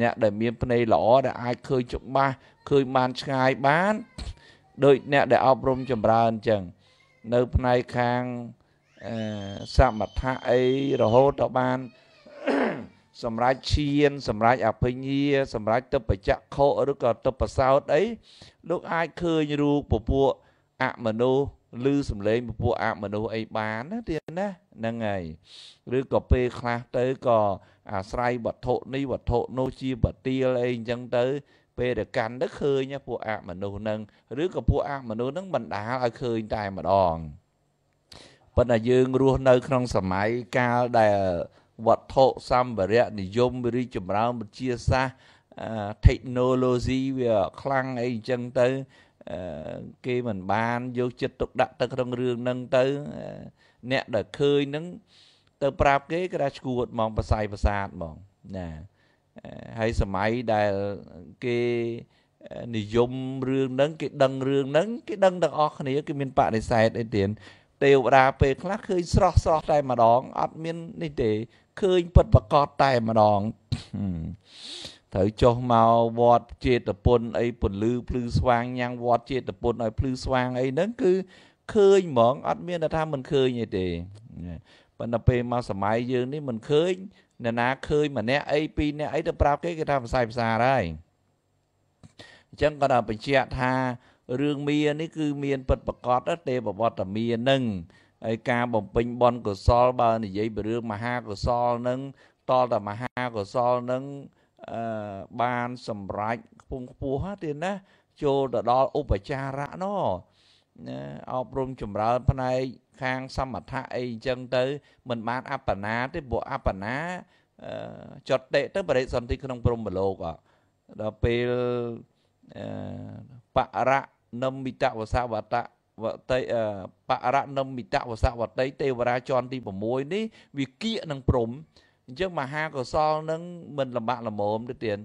អ្នកដែលមានភ្នែកល្អដែលអាចឃើញច្បាស់ឃើញបានឆ្ងាយបានដោយអ្នកដែលអប់រំចម្រើនអញ្ចឹង នៅផ្នែកខាងសមថៈអីរហូតដល់បានសម្រាប់ឈានសម្រាប់អភិញ្ញាសម្រាប់ទិពចក្ខុឬក៏ទិពសោតអីលោកអាចឃើញរូបពពួកអមនុស្សឬសំឡេងពពួកអមនុស្សអីបានណាទៀតណាហ្នឹងហើយឬក៏ពេលខ្លះទៅក៏អាស្រ័យវត្ថុនេះវត្ថុនោះជាបទាលអីអញ្ចឹងទៅ ពេលទៅកាន់ទៅឃើញពួកអមនុស្សហ្នឹងឬក៏ពួកអមនុស្សហ្នឹងបណ្ដាលឲ្យឃើញតែម្ដងប៉ុន្តែយើងរស់នៅក្នុងសម័យកាលដែលវត្ថុសម្ភារៈនិយម រីកចម្រើនវិទ្យាសាស្ត្រ technology វាខ្លាំងអីអញ្ចឹងទៅ គេមិនបានយកចិត្តទុកដាក់ទៅក្នុងរឿងហ្នឹងទៅ អ្នកដែលឃើញហ្នឹងទៅប្រាប់គេគេថាឈួតហ្មងប្រសាយប្រសាទហ្មងណាហើយសម័យដែលគេនិយមរឿងហ្នឹងគេដឹងរឿងហ្នឹងគេដឹងទាំងអស់គ្នាគេមានបដិសេធអីទៀតទេវតាពេលខ្លះឃើញស្រស់ស្រស់តែម្ដងអត់មាននេះទេឃើញពិតប្រកបតែម្ដងត្រូវចុះមកវត្តចេតពុនអីពន្លឺភ្លឺស្វាងញ៉ាំងវត្តចេតពុនឲ្យភ្លឺស្វាងអីហ្នឹងគឺឃើញហ្មងអត់មានថាមិនឃើញទេប៉ុន្តែពេលមកសម័យយើងនេះមិនឃើញអ្នកណាឃើញម្នាក់អីពីរអ្នកអីទៅប្រាប់គេគេថាផ្សាយផ្សាហើយអញ្ចឹងគាត់ដល់បញ្ជាក់ថារឿងមៀនេះគឺមានពិតប្រកបទេវវត្តមាននឹងហើយការបំពេញបុណ្យកុសលបើនិយាយពីរឿងមហាកុសលនឹងតលតមហាកុសលនឹងអឺបានសម្រេចខ្ពងខ្ពស់ទៀតណា ចូលទៅដល់ឧបចារៈណោះណាអប់រំចម្រើនផ្នែកខាងសមថៈអីអញ្ចឹងទៅ មិនបានអបណាទេព្រោះអបណាចតតិទៅបរិសន្ធិក្នុងព្រំមលោកដល់ពេលបរៈនមិតវសវតៈវតីបរណមិតវសវតីទេវរាជន់ទី6នេះវាគៀកនឹងព្រំអញ្ចឹងមហាកុសលនឹងមិនលំបាកលមមទៅទៀត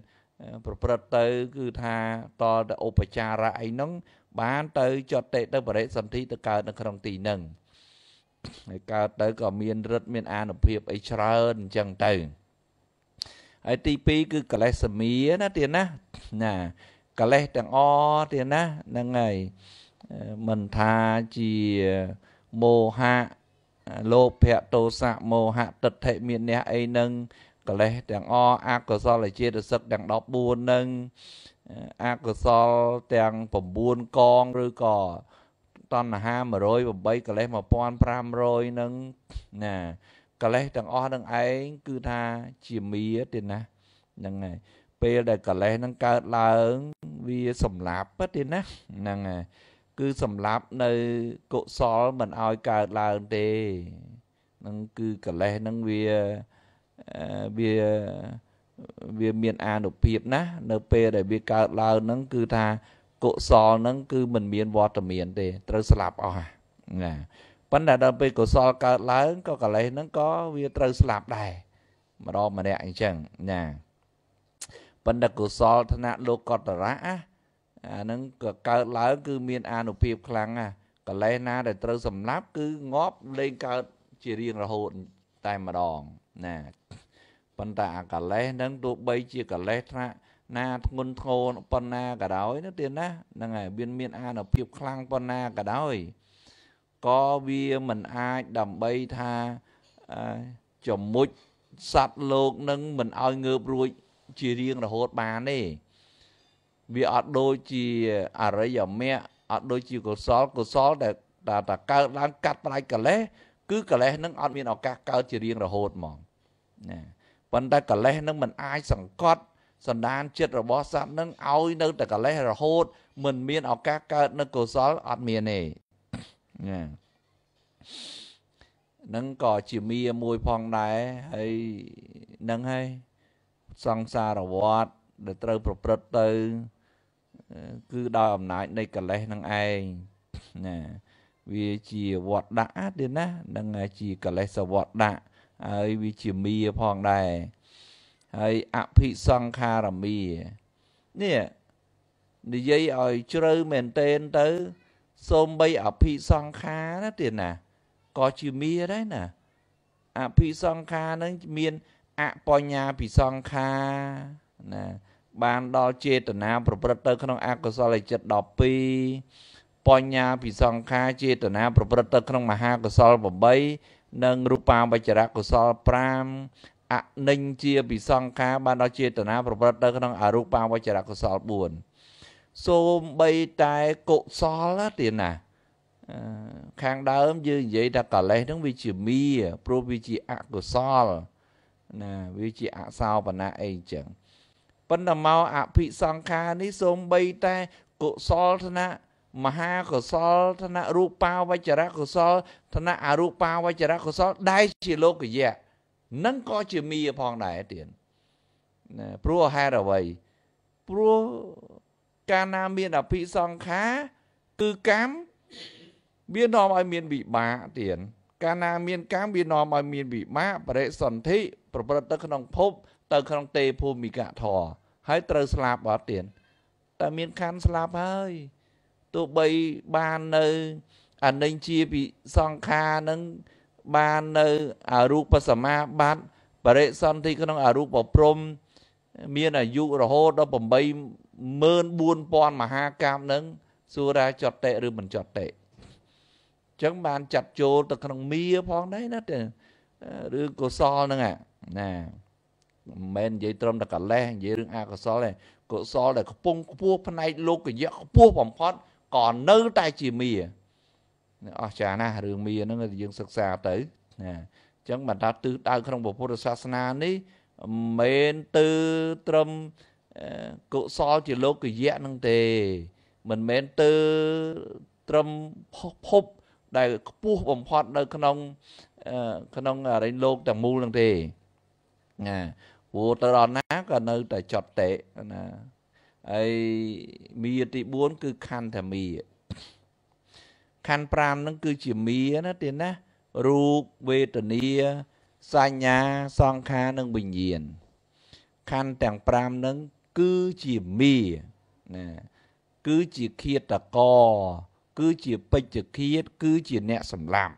ប្រព្រឹត្តទៅគឺថាតតឧបចារៈអីហ្នឹងបានទៅចតេទៅបរិសន្ធិទៅកើតនៅក្នុងទីហ្នឹងហើយកើតទៅក៏មានរិទ្ធមាន អានុភាពអីច្រើនអញ្ចឹងទៅហើយទី2គឺកលេសមីណាទៀតណាណាកលេសទាំងអទៀតណាហ្នឹងហើយមិនថាជាមោហៈលោភៈទោសៈមោហៈទិដ្ឋិមានអ្នកអីនឹងកិលេសទាំងអអកុសលចេតសិកទាំង14នឹងអកុសលទាំង9កងឬក៏តណ្ហា108កិលេស1500នឹងណាកិលេសទាំងអស់នឹងឯងគឺថាជាមាទេណាហ្នឹងហើយពេលដែលកិលេសនឹងកើតឡើងវាសម្លាប់ទេណាហ្នឹងហើយគឺសម្រាប់នៅកុសលមិនឲ្យកើតឡើងទេនឹងគឺកិលេសនឹងវាវាវាមានអានុភាពណានៅពេលដែលវាកើតឡើងហ្នឹងគឺថាកុសលហ្នឹងគឺមិនមានវត្តមានទេត្រូវស្លាប់អស់ណាប៉ុន្តែដល់ពេលកុសលកើតឡើងក៏កិលេសហ្នឹងក៏វាត្រូវស្លាប់ដែរម្ដងម្នាក់អញ្ចឹងណាប៉ុន្តែកុសលឋានៈលោកតរៈអាហ្នឹងក៏កើតឡើងគឺមានអានុភាពខ្លាំងណាស់កលេសណា ដែលត្រូវសម្លាប់គឺងាប់លែងកើតជារៀងរហូតតែម្ដងណាប៉ុន្តែអាកលេសហ្នឹងទោះបីជាកលេសថ្នាក់ណាធ្ងន់ធ្ងរប៉ុណ្ណាក៏ដោយនោះទៀតណាហ្នឹងហើយវាមានអានុភាពខ្លាំងប៉ុណ្ណាក៏ដោយក៏វាមិនអាចដើម្បីថាចមុចសัตว์លោកនឹងមិនឲ្យងើបរួចជារៀងរហូតបានទេវាអត់ដូចជាអរិយមគ្គអត់ដូចជាកុសលកុសលដែលតែកើតឡើងកាត់ផ្លាច់កលេសគឺកលេសនឹងអត់មានឱកាសកើតជារៀងរហូតហ្មងណាប៉ុន្តែកលេសនឹងមិនអាចសង្កត់សន្តានចិត្តរបស់សត្វនឹងឲ្យនៅតែកលេសរហូតមិនមានឱកាសកើតនៅកុសលអត់មានទេណានឹងក៏ជាមីមួយផងដែរហើយនឹងហើយសង្សារវត្តដែលត្រូវប្រព្រឹត្តទៅគឺដោយអំណាចនៃកិលេសនឹងឯងណា វាជាវត្តដាក់ទៀតណា នឹងជាកិលេសវត្តដាក់ហើយវាជាមីផងដែរហើយអភិសង្ខារមីនេះនិយាយឲ្យជ្រៅមែនតែនទៅ សូម្បីអភិសង្ខាណាទៀតណាក៏ជាមីដែរណាអភិសង្ខានឹងមានអបញ្ញាភិសង្ខាណាបានដល់ចេតនាប្រព្រឹត្តទៅក្នុងអកុសលចិត្ត12បញ្ញាពិសង្ខាចេតនាប្រព្រឹត្តទៅក្នុងមហាកុសល8និងរូបាវចរកុសល5អនិញជាពិសង្ខាបានដល់ចេតនាប្រព្រឹត្តទៅក្នុង អរូបាវចរកុសល4សូមបីតែកុសលទៀតណាខាងដើមយើងនិយាយថាកលេសហ្នឹងវាជាមាព្រោះវាជាអកុសលណាវាជាអសោបណៈអីចឹងប៉ុន្តែមកអភិសង្ខារនេះសូម្បីតែកុសលធនៈមហាកុសលធនៈរូបាវចរៈកុសលធនៈអរូបាវចរៈកុសល ដែលជាលោកិយៈនឹងក៏ជាមីផងដែរទៀតណាព្រោះហេតុអ្វីព្រោះកាលណាមានអភិសង្ខារគឺកម្មវានាំឲ្យមានវិបាកទៀតកាលណាមានកម្មវានាំឲ្យមាន វិបាកបរិសន្ធិ ប្រព្រឹត្តទៅក្នុងភព ទៅក្នុងទេភូមិកធរហើយត្រូវស្លាប់អត់ទៀតតែមានខណ្ឌស្លាប់ហើយទោះបីបាននៅអនិច្ចជាពិសង្ខារនឹងបាននៅអរូបសមាបត្តិបរិសន្ធិក្នុងអរូបព្រំ មានអាយុរហូតដល់84000មហាកម្មនឹងសួរថាចតតិឬមិនចតតិអញ្ចឹងបានចាត់ចូលទៅក្នុងមាផងដែរណាឬកុសលហ្នឹងណាមិនមែននិយាយត្រឹមតែកលេសនិយាយរឿងអកុសលទេកុសលដែលខ្ពង់ខ្ពស់ផ្នែកលោកយៈខ្ពស់បំផុតក៏នៅតែជាមាអស្ចារ្យណាស់រឿងមាហ្នឹងយើង សិក្សាទៅណាអញ្ចឹងបើថាទិសដៅក្នុងពុទ្ធសាសនានេះមិនទៅត្រឹមកុសលជាលោកយៈហ្នឹងទេមិនមែនទៅត្រឹមភពដែលខ្ពស់បំផុតនៅ ក្នុងក្នុងអរិយលោកទាំងមូលហ្នឹងទេណាព្រោះទៅដល់ណាក៏នៅតែចត់តេណាហើយមីទី4គឺខន្ធមីខន្ធ5ហ្នឹង គឺជាមីណាទីណារូបវេទនាសញ្ញាសង្ខារនិងវិញ្ញាណខន្ធទាំង5ហ្នឹងគឺជាមីណាគឺជាឃាតកគឺជាបច្ចឃាតគឺជាអ្នកសម្លាប់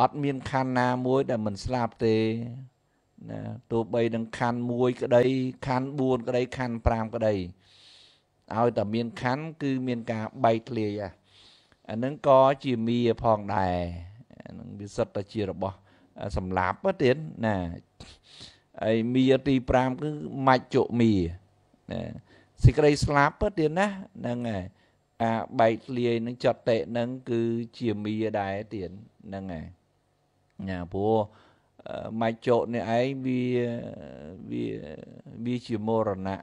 អត់មានខណ្ឌណាមួយ ដែលមិនស្លាប់ទេណាទោះបីនឹងខណ្ឌ1ក្តីខណ្ឌ4ក្តីខណ្ឌ5ក្តីឲ្យតែមានខណ្ឌគឺមានការបែកធ្លាយអាហ្នឹងក៏ជាមីផងដែរអាហ្នឹងវាសិតតែជារបស់សម្លាប់ទៀតណាហើយមីទី5គឺមច្ចុមីណាសេចក្តីស្លាប់ទៀតណាហ្នឹងហើយអាបែកធ្លាយនឹងចតតិហ្នឹង គឺជាមីដែរទៀតហ្នឹងហើយណាព្រោះម៉ាច់ចោតនេះឯងវាវាវាជាមរណៈណា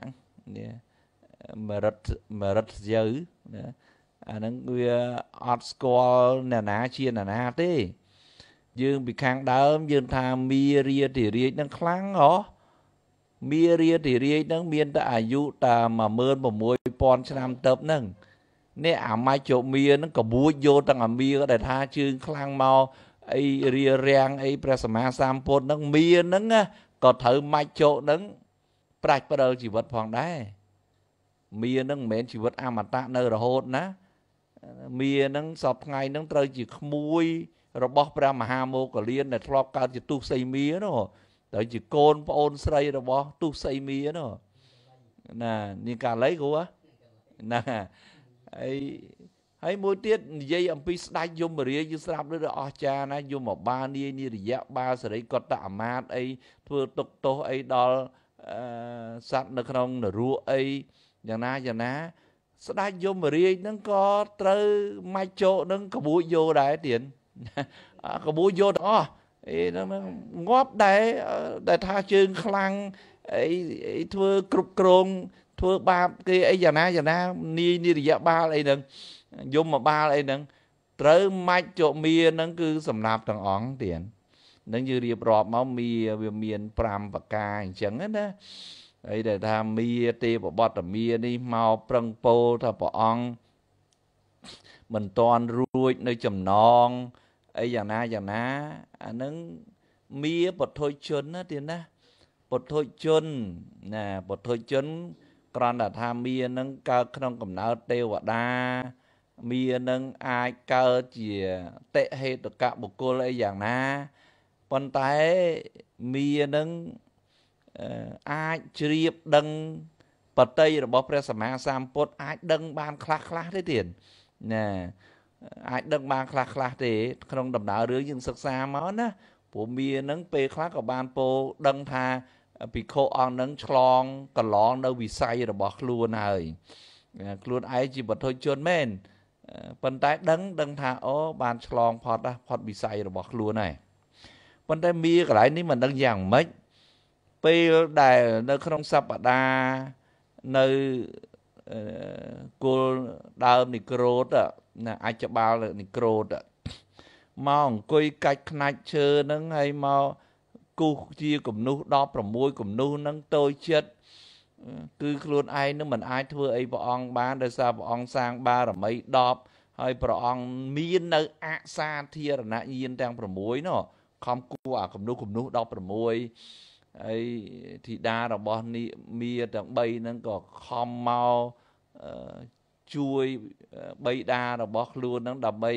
មរិតមរិតស្យូវណាអាហ្នឹងវាអត់ស្គាល់អ្នកណាជាអ្នកណាទេ យើងពីខាងដើមយើងថាមីរាធិរាជនឹងខ្លាំងហ៎មីរាធិរាជនឹង មានតែអាយុតែ16000ឆ្នាំទៅហ្នឹងនេះអាម៉ាច់ជោមីនឹងកបួចយកទាំងអាមីដែលថាជើងខ្លាំងមកអីរារាំងអីព្រះសម្មាសម្ពុទ្ធនឹងមាននឹងក៏ត្រូវម៉ាច់ចោនឹងប្រាច់ផ្ដិលជីវិតផងដែរមាននឹងមិនមែនជីវិតអមតៈនៅរហូតណា មាននឹងសពថ្ងៃនឹងត្រូវជាក្មួយរបស់ព្រះមហាមោគលានដែលធ្លាប់កើតជាទុសីមានោះត្រូវជាកូនប្អូនស្រីរបស់ទុសីមានោះណានេះកាលីគ្រូណាអីហើយមួយទៀតនិយាយអំពីស្ដេចយមរាជយើងស្រាប់ឬអស្ចារណាយមបានាយនិរយៈបាសរីកតអាមាតអីធ្វើទុកទោសអីដល់សត្វនៅក្នុងនរោអីយ៉ាងណាយ៉ាងណា ស្ដេចយមរាជនឹងក៏ត្រូវម៉ាច់ចោនឹងក្បួយយោដែរទៀតក្បួយយោទាំងអស់អីនឹងងាប់ដែរតែថាជើងខ្លាំងអីធ្វើគ្រប់គ្រងធ្វើបាបគេអីយ៉ាងណាយ៉ាងណានាយនិរយៈបាលអីហ្នឹងយមបាលអីហ្នឹងត្រូវម៉ាច់ចុមាហ្នឹងគឺសម្រាប់ទាំងអង្គទៀតនឹងយើងរៀបរាប់មកមាវាមាន5ប្រការអញ្ចឹងណាអីដែលថាមាទេពបតមានេះមកប្រឹងពោលថាព្រះអង្គមិនតន់រួចនៅចំណងអីយ៉ាងណាយ៉ាងណា អានឹងមាពុទ្ធជនណាទៀតណាពុទ្ធជនណាពុទ្ធជនគ្រាន់តែថាមានឹងកើតក្នុងកំណើតទេវតាមានឹងអាចកើតជាតិហេតុកបុគ្គលអីយ៉ាងណាប៉ុន្តែមានឹងអាចជ្រាបដឹងបតីរបស់ព្រះសម្មាសម្ពុទ្ធអាចដឹងបានខ្លះខ្លះទេទៀតណាអាចដឹងបានខ្លះខ្លះទេ ក្នុងដំណើររឿងយើងសិក្សាមកណាព្រោះមានឹងពេលខ្លះក៏បានពោដឹងថាភិក្ខុអង្គនឹងឆ្លងកន្លងនៅវិស័យរបស់ខ្លួនហើយខ្លួនឯងជាបុត្រជនមែនប៉ុន្តែដឹងដឹងថាអូ បានឆ្លងផុតដែរផុតវិស័យរបស់ខ្លួនហើយប៉ុន្តែមីកន្លែងនេះមិនដឹងយ៉ាងម៉េចពេលដែលនៅក្នុងសព្ទានៅគល់ដើមនិក្រូតណាអាចបាលនិក្រូតមកអង្គុយកាច់ខ្នាច់ឈើហ្នឹងហើយមកគូសជាគំនូស16គំនូសហ្នឹងតូចចិត្តគឺខ្លួនឯងនឹងមិនអាចធ្វើអីព្រះអង្គបានដោយសារព្រះអង្គសាងបារមី10ហើយព្រះអង្គមាននៅអសាធារណយានទាំង6នោះខំគួរអាគំនុះគំនុះ16ហើយធីតារបស់នីមាទាំង3ហ្នឹងក៏ខំមកជួយបីតារបស់ខ្លួនហ្នឹង ដើម្បី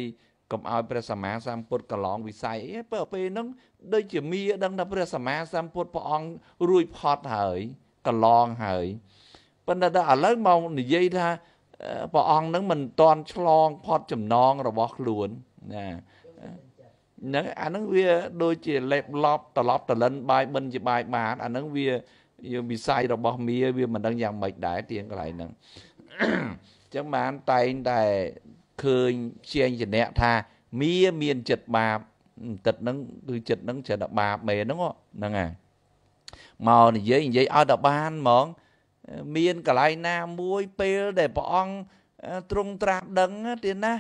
កុំឲ្យព្រះសម្មាសម្ពុទ្ធកន្លងវិស័យអីពេលពេលហ្នឹងដូចជាមីដឹងថាព្រះសម្មាសម្ពុទ្ធព្រះអង្គរួចផុតហើយកន្លងហើយប៉ុន្តែដល់ឥឡូវមកនិយាយថាព្រះអង្គនឹងមិនតន់ឆ្លងផុតចំណងរបស់ខ្លួនណាហ្នឹងអាហ្នឹងវា ដូចជាលេបឡប់ត្រឡប់តលិនបាយបិណ្ឌជាបាយបាទអាហ្នឹងវាយើងវិស័យរបស់មីវាមិនដឹងយ៉ាងម៉េចដែរទៀងកន្លែងហ្នឹងចឹងបានតែងតែឃើញជាងជំនះថាមីមានចិត្តបាបទឹកហ្នឹងគឺចិត្តហ្នឹងចិត្តបាបមែនហ្នឹងហ្នឹងហ៎មកនិយាយនិយាយឲ្យដល់បានហ្មង មានកន្លែងណាមួយពេលដែលព្រះអង្គទ្រង់ត្រាស់ដឹងទៀតណា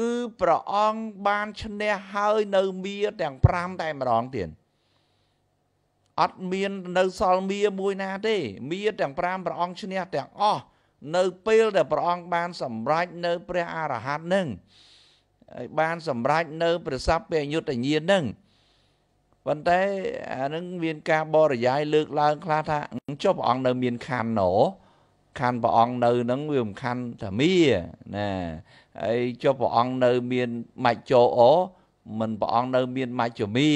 គឺព្រះអង្គបានឈ្នះហើយនៅមាទាំង5តែម្ដងទៀតអត់មាន នៅសល់មាមួយណា ទេមាទាំង5ព្រះអង្គឈ្នះទាំងអស់នៅពេល ដែលព្រះអង្គបាន សម្រេចនៅព្រះអរហន្តនឹងហើយបានសម្រេចនៅព្រះសព្វពញ្ញុតញ្ញានឹងប៉ុន្តែអានឹងមានការបរិយាយលើកឡើងខ្លះថាចុះព្រះអង្គនៅមានខណ្ឌណោខណ្ឌព្រះអង្គនៅនឹងវាមិនខណ្ឌធម្មាណាហើយចុះព្រះអង្គនៅមានមច្ចោអមិនព្រះអង្គនៅមានមជ្ឈមា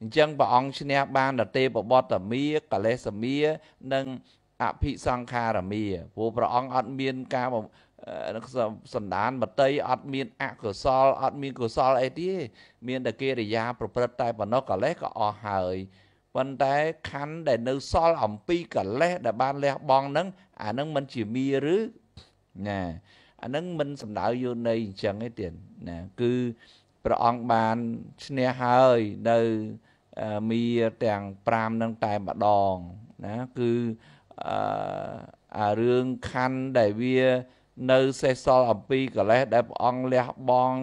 អញ្ចឹងព្រះអង្គឈ្នះបានតទេពបតមា កលេសមានិងអភិសង្ខារមាព្រោះព្រះអង្គអត់មានការនឹងសណ្ដានមតីអត់មានអកុសលអត់មានកុសលអីទេមានតែកិរិយា ប្រព្រឹត្តតែប៉ុណ្ណោះកលេសក៏អស់ហើយប៉ុន្តែខណ្ឌដែលនៅសល់អំពីកលេសដែលបានលះបង់ហ្នឹងអាហ្នឹងមិនជាមីឬណាអាហ្នឹងមិនសំដៅយោនៃអញ្ចឹងទេទៀតណាគឺព្រះអង្គបានឈ្នះហើយនៅមីទាំង5ហ្នឹងតែម្ដងណាគឺអឺអារឿងខណ្ឌដែលវានៅសេះសល់អំពីកលេសដែលព្រះអង្គលះបង់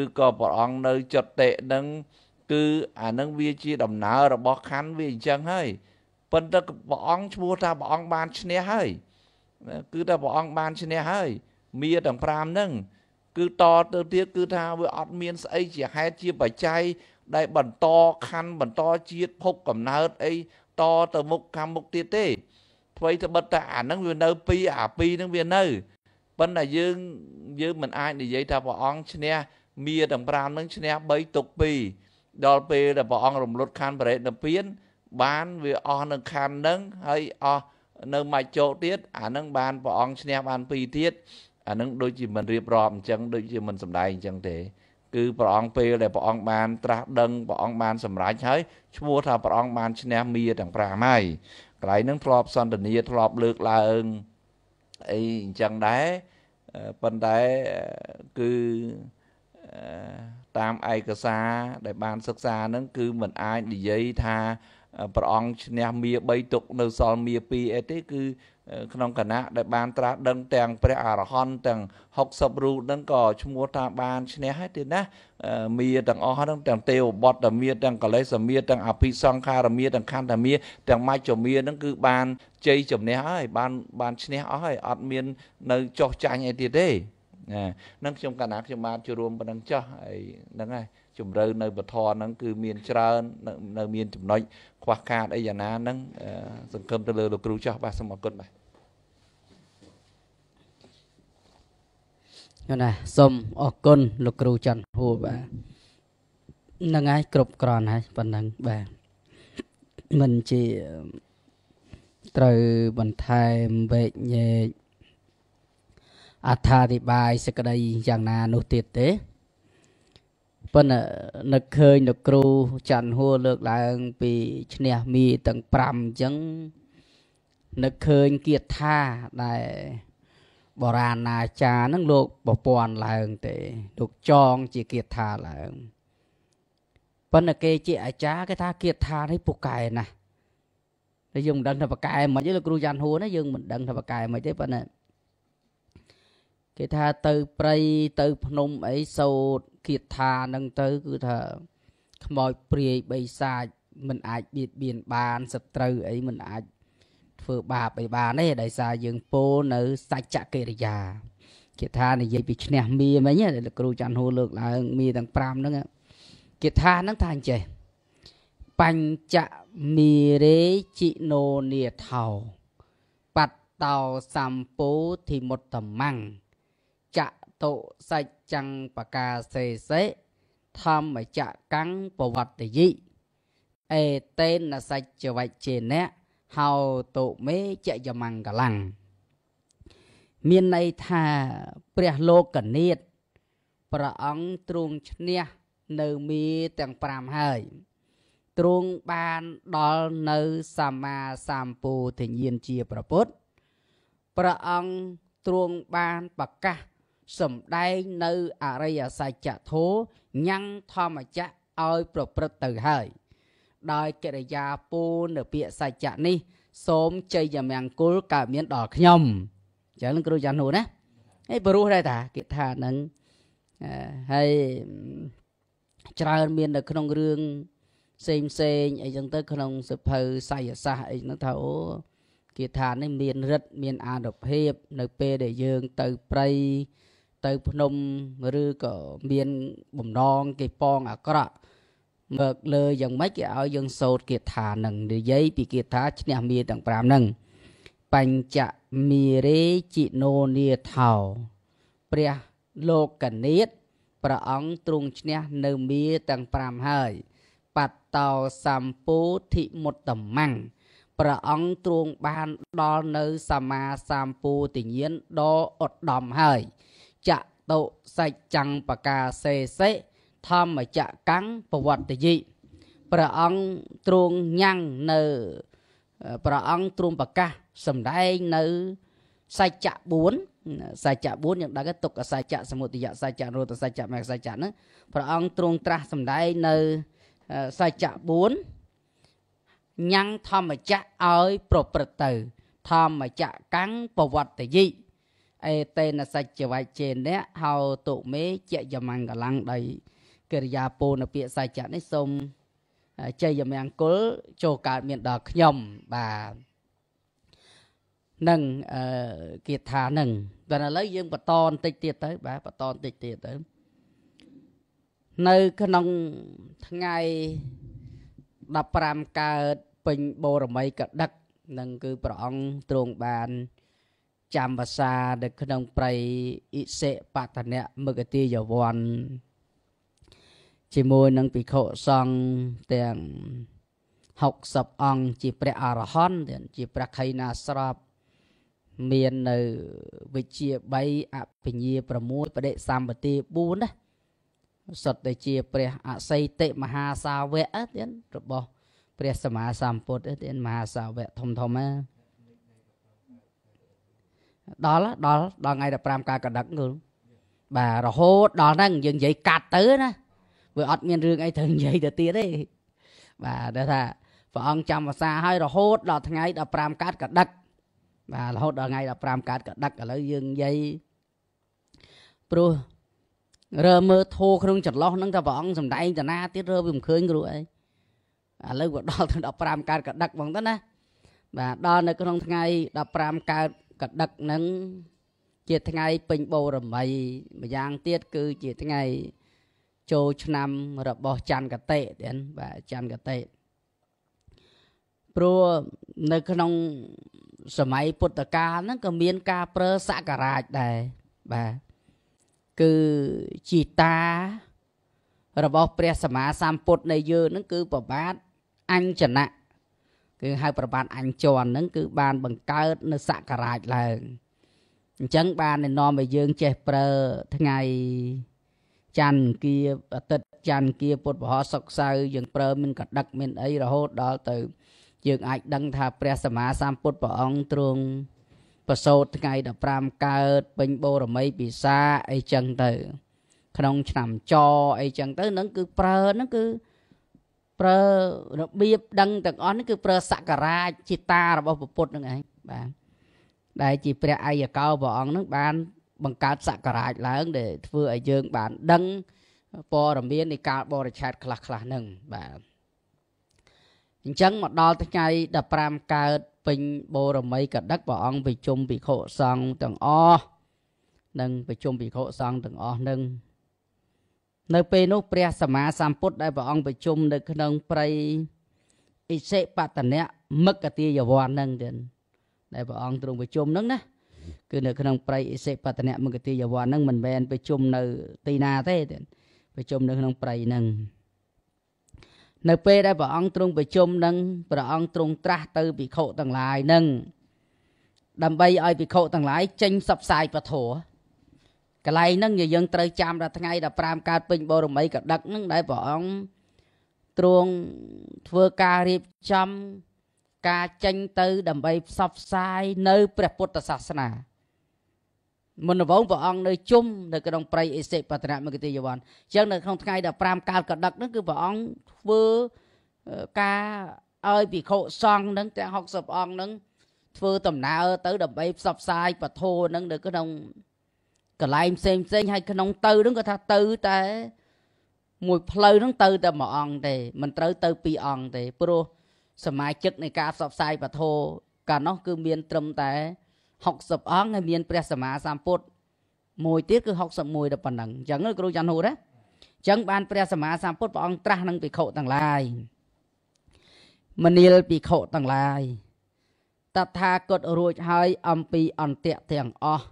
ឬក៏ព្រះអង្គនៅចតិនឹងគឺអានឹងវាជាដំណើររបស់ខណ្ឌវាអញ្ចឹងហើយប៉ុន្តែព្រះអង្គឈ្មោះថាព្រះអង្គបានឈ្នះហើយគឺថាព្រះអង្គបានឈ្នះហើយមាទាំង5ហ្នឹងគឺតទៅទៀតគឺថាវាអត់មាន ស្អីជាហេតុជាបច្ច័យដែលបន្តខណ្ឌបន្តជាតិភពកំណើត អីតទៅមុខខាងមុខទៀតទេអ្វីត្បិតតែអាហ្នឹងវានៅ ពីអាពីហ្នឹងវានៅប៉ុន្តែយើងយើងមិនអាចនិយាយថាព្រះអង្គឈ្នះមាទាំង5នឹងឈ្នះ3ទុក2ដល់ពេលដែលព្រះអង្គរំលត់ខណ្ឌបរិណិព្វានបានវាអស់នៅខណ្ឌនឹងហើយអស់នៅមច្ចោទៀតអានឹងបានព្រះអង្គឈ្នះបាន2ទៀតអានឹងដូចជាមិនរៀបរាប់អញ្ចឹងដូចជាមិនសម្ដែងអញ្ចឹងទេ គឺព្រះអង្គពេលដែលព្រះអង្គបានត្រាស់ដឹងព្រះអង្គបានសម្រេចហើយឈ្មោះថាព្រះអង្គបានឈ្នះមាទាំង5ហើយកន្លែងហ្នឹងធ្លាប់សន្តានាធ្លាប់លើកឡើងអីអញ្ចឹងដែរប៉ុន្តែគឺតាមឯកសារដែលបានសិក្សាហ្នឹងគឺมันអាចនិយាយថាព្រះអង្គឈ្នះមារ3ទុកនៅសល់មារ2អីទេគឺក្នុងគណៈដែលបានត្រាស់ដឹងទាំងព្រះអរហន្តទាំង60រូបហ្នឹងក៏ឈ្មោះថាបានឈ្នះហើយទេណាមាទាំងអស់ហ្នឹងទាំងទេវបុត្រមាទាំងកលេសមាទាំងអភិសង្ខារមាទាំងខន្ធមាទាំងមជ្ឈមាហ្នឹងគឺបានជ័យជំនះហើយ បានបានឈ្នះអស់ហើយអត់មាន នៅចោះចាញ់អីទៀតទេណានឹងខ្ញុំកណាខ្ញុំបានជួបរួមប៉ុណ្ណឹងចោះហើយហ្នឹងហើយជំរឿននៅបធរហ្នឹងគឺមានច្រើននៅមានចំណុចខ្វះខាតអីយ៉ាងណាហ្នឹងសង្ឃឹមទៅលើលោកគ្រូចាស់បាទសូមអរគុណបាទយល់ណាសូមអរគុណលោកគ្រូច័ន្ទហួរបាទនឹងហើយគ្រប់គ្រាន់ហើយប៉ុណ្ណឹងបាទមិនជាត្រូវបន្ថែមវេកញែកអត្ថាធិប្បាយសេចក្តីយ៉ាងណានោះទៀតទេប៉ុន្តែនឹកឃើញលោកគ្រូច័ន្ទហួរលើកឡើងពីឈ្នះមីទាំង5អញ្ចឹងនឹកឃើញគៀតថាដែលបរាណាចារ្យនឹងលោកប្រពន្ធឡើង ទេលោកចងជាគៀតថាឡើងប៉ុន្តែគេជាអាចារ្យគេថាគៀតថានេះពូកែណាស់តែយើងមិនដឹងថាបកែមិនទេលោកគ្រូយ៉ាន់ហួរណាយើងមិនដឹងថាបកែមិនទេប៉ុន្តែគេថាទៅព្រៃទៅ ភ្នំអីសោតគៀតថានឹងទៅគឺថាខ្មោចព្រាយបិសាចមិនអាចបៀតបៀនបាន សត្រូវអីមិនអាចធ្វើបាបអីបានទេដោយសារយើងពោលនៅសច្ចកិរិយាគេថានិយាយពីឈ្នះមីមិញលោកគ្រូច័ន្ទហួរលើកឡើងមីទាំង5ហ្នឹងគេថាហ្នឹងថាអញ្ចេះបញ្ចមីរេជីណូនីថោបតតោសម្ពោធិមុតតមੰចតុសច្ចចੰបកាសេសេធម្មចកੰពវត្តយិអេតេនសច្ចវច្ចេណៈហោតុមេចយមង្គលੰងមានន័យថាព្រះលោកកនិតព្រះអង្គទ្រង់ឈ្នះនៅមីទាំង5ហើយទ្រង់បានដល់នៅសម្មាសម្ពោធិញ្ញាណជាប្រពុតព្រះអង្គទ្រង់បានប្រកាសសំដែងនៅអរិយសច្ចធោញ៉ាំងធម្មចៈឲ្យប្រព្រឹត្តទៅហើយដោយកិរិយាពូននៅពាក្យសច្ចៈនេះ សូមជ័យមង្គលកើតមាន ដល់ខ្ញុំចឹងគ្រូយ៉ាងនោះណាហើយព្រោះដែរតាគេថានឹងហើយច្រើនមាននៅ ក្នុងរឿងផ្សេងផ្សេងអីចឹងទៅក្នុងសភៅសាយសាសអីហ្នឹងថាអូគេថានេះ មានរិទ្ធមាន អានុភាពនៅ ពេលដែលយើងទៅព្រៃទៅភ្នំឬក៏មានបំណងគេប៉ងអាក្រក់មកលើយ៉ាងម៉េចគេឲ្យយើងសោតគាថានឹងនិយាយពីគាថាឈ្នះមាទាំង5ហ្នឹងបញ្ចមេរេជីណូនីថោព្រះលោកកនិតព្រះអង្គទ្រង់ឈ្នះនៅមាទាំង5ហើយបតតោសម្ពោធិមុតតមੰងព្រះអង្គទ្រង់បានដល់នៅសមាសម្ពោទញ្ញាណដ៏ឧត្តមហើយចតុសច្ចੰបកាសេសិធម្មចកੰងពវត្តយិព្រះអង្គទ្រង់ញ៉ាំងនៅព្រះអង្គទ្រង់ប្រកាសសម្ដែងនៅសច្ចៈ4សច្ចៈ4យើងដឹងទុក្ខសច្ចៈសមុទយសច្ចៈនិរោធសច្ចៈមគ្គសច្ចៈហ្នឹងព្រះអង្គទ្រង់ត្រាស់សម្ដែងនៅសច្ចៈ4ញ៉ាំងធម្មចៈឲ្យប្រព្រឹត្តទៅ ធម្មចៈកੰងពវត្តយិអេតេនសច្ចវច្ចេនៈហោតុមេជាយមង្គលังដីកិរិយាពោនពាក្យសច្ចៈនេះសូមជ័យមង្គលចូលកើតមាន ដល់ខ្ញុំបាទនឹងអឺគៀថានឹងតែឥឡូវយើងបន្តបន្តិចទៀតទៅបាទបន្តបន្តិចទៀតទៅនៅក្នុងថ្ងៃ15កើតពេញបូរមីកដឹកនឹងគឺព្រះអង្គទ្រង់បានអឺចាំវសានៅក្នុងព្រៃអិសិបតនៈមគតិយវ័នជាមួយនឹងភិក្ខុសង្ឃទាំង60អង្គជា ព្រះអរហន្តជាព្រះខៃណាស្របមាននៅ វិជា3អភិញា6បដិសម្បទា4ណាសត្វតែជា ព្រះអសីតិមហាសាវកទៀតរបស់ព្រះសម្មាសម្ពុទ្ធទៀតមហាសាវកធំធំណាដល់ដល់ដល់ថ្ងៃ15ការកដឹកងើលបាទរហូតដល់ហ្នឹងយើងនិយាយកាត់ទៅណាវាអត់មានរឿងអីត្រូវនិយាយទៅទៀតទេបាទដែលថាព្រះអង្គចាំភាសាឲ្យរហូតដល់ថ្ងៃ15កើតកដឹកបាទរហូតដល់ថ្ងៃ15កើតកដឹកឥឡូវយើងនិយាយព្រោះរើមើលធោក្នុងចន្លោះហ្នឹងថាព្រះអង្គសំដែងតាណាទៀតរើវាមិនឃើញគ្រូអីឥឡូវក៏ដល់ទៅ15កើតកដឹកបងទៅណាបាទដល់នៅក្នុងថ្ងៃ15កើតកដឹកនឹងជាថ្ងៃពេញបូរមី ម្យ៉ាងទៀតគឺជាថ្ងៃ ចូលឆ្នាំរបស់ច័ន្ទកតិទៀតបាទច័ន្ទកតិព្រោះនៅក្នុងសម័យពុទ្ធកាលហ្នឹងក៏មានការប្រើសក្ការៈដែរបាទគឺជីតា របស់ ព្រះសម្មាសម្ពុទ្ធនៃយើងហ្នឹងគឺប្របាទអញ្ញណៈគឺហៅប្របាទអញជន់ហ្នឹងគឺបានបង្កើតនៅសក្ការៈឡើងអញ្ចឹងបាននាំឲ្យយើងចេះប្រើថ្ងៃច័ន្ទគៀអាទិត្យច័ន្ទគៀពុទ្ធបហោសុកសៅយើងប្រើមានកដឹកមាន អីរហូតដល់ទៅយើងអាចដឹងថាព្រះសម្មាសម្ពុទ្ធព្រះអង្គទ្រង់ប្រសូតថ្ងៃ15កើតពេញបូរមីពិសាអីចឹងទៅ ក្នុង ឆ្នាំចអីចឹងទៅនឹងគឺប្រើនឹងគឺប្រើរបៀបដឹងទាំងអស់នេះគឺប្រើសក្ការៈចេតារបស់ពុទ្ធនឹងឯងបាទដែលជាព្រះឯកកោព្រះអង្គនឹង បានបង្កើតសក្ការៈឡើងដែលធ្វើឲ្យយើង បានដឹងព័ត៌មាននៃការបរិឆេទខ្លះខ្លះនឹងបាទអញ្ចឹងមកដល់ថ្ងៃ15កើតពេញបូរមីកដឹកព្រះអង្គប្រជុំភិក្ខុសង្ឃទាំងអស់និងប្រជុំភិក្ខុសង្ឃទាំងអស់នឹងនៅពេលនោះព្រះសម្មាសម្ពុទ្ធដែលព្រះអង្គប្រជុំនៅក្នុងព្រៃអិសិបតនៈមគតិយវ័ននឹងទៀតដែលព្រះអង្គទ្រង់ប្រជុំនឹងណាគឺនៅក្នុងព្រៃអិសិបតនៈមគតិយវ័ននឹងមិនមែនប្រជុំនៅទីណាទេទៀតប្រជុំនៅក្នុងព្រៃនឹងនៅពេលដែលព្រះអង្គទ្រង់ប្រជុំនឹងព្រះអង្គទ្រង់ត្រាស់ទៅភិក្ខុទាំងឡាយនឹងដើម្បីឲ្យភិក្ខុទាំងឡាយចេញសັບផ្សាយពធម៌កន្លែងហ្នឹងយើងត្រូវចាំដល់ថ្ងៃ15កើតពេញបូរមីកដឹកហ្នឹងដែលព្រះអង្គទ្រង់ធ្វើការរៀបចំ ការចេញទៅដើម្បីផ្សព្វផ្សាយនៅព្រះពុទ្ធសាសនាមុនដំបូងព្រះអង្គនៅជុំនៅ ក្នុងព្រៃអេសិបតនមគតិយវ័នអញ្ចឹងនៅក្នុងថ្ងៃ15កើតកដឹកហ្នឹងគឺព្រះអង្គធ្វើការឲ្យភិក្ខុសង្ឃហ្នឹងទាំង60អង្គហ្នឹងធ្វើដំណើរទៅដើម្បីផ្សព្វផ្សាយពធនឹងនៅក្នុងកន្លែងផ្សេងផ្សេងហើយក្នុងទៅនឹងក៏ថាទៅតែមួយផ្លូវនឹងទៅតែមួយអង្គទេមិនត្រូវទៅពីរអង្គទេ ព្រោះសមាជិកនៃការផ្សព្វផ្សាយពធកាលនោះគឺមានត្រឹមតែ60អង្គហើយមានព្រះសម្មាសម្ពុទ្ធមួយទៀតគឺ61ដល់ប៉ុណ្ណឹងអញ្ចឹងគ្រូចាន់ហូរណាអញ្ចឹងបានព្រះសម្មាសម្ពុទ្ធព្រះអង្គត្រាស់នឹងភិក្ខុទាំងឡាយមនាលភិក្ខុទាំងឡាយតថាគតរួចហើយ អំពីអន្តៈទាំងអស់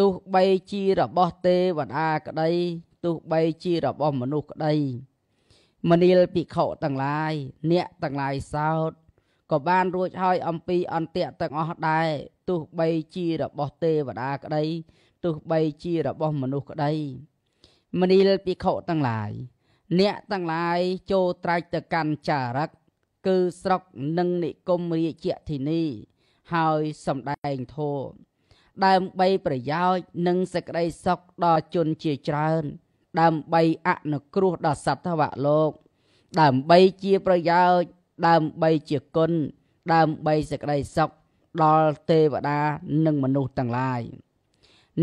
ទោះបីជារបស់ទេវតាក្តីទោះបីជារបស់មនុស្សក្តីមនាលភិក្ខុទាំងឡាយ អ្នកទាំងឡាយសោតក៏បានរួចហើយអំពីអន្តៈទាំងអស់ដែរទោះបីជារបស់ទេវតាក្តីទោះបីជារបស់មនុស្សក្តី មនាលភិក្ខុទាំងឡាយអ្នកទាំងឡាយចូលត្រាច់ទៅកាន់ចារិកគឺស្រុកនិងនិគមរាជធានីហើយសំដែងធម៌ដើម្បីប្រយោជន៍និងសេចក្តីសុខដល់ជនជាច្រើនដើម្បីអនុគ្រោះដល់សត្វវៈលោកដើម្បីជាប្រយោជន៍ដើម្បីជាគុណដើម្បីសេចក្តីសុខដល់ទេវតានិងមនុស្សទាំងឡាយ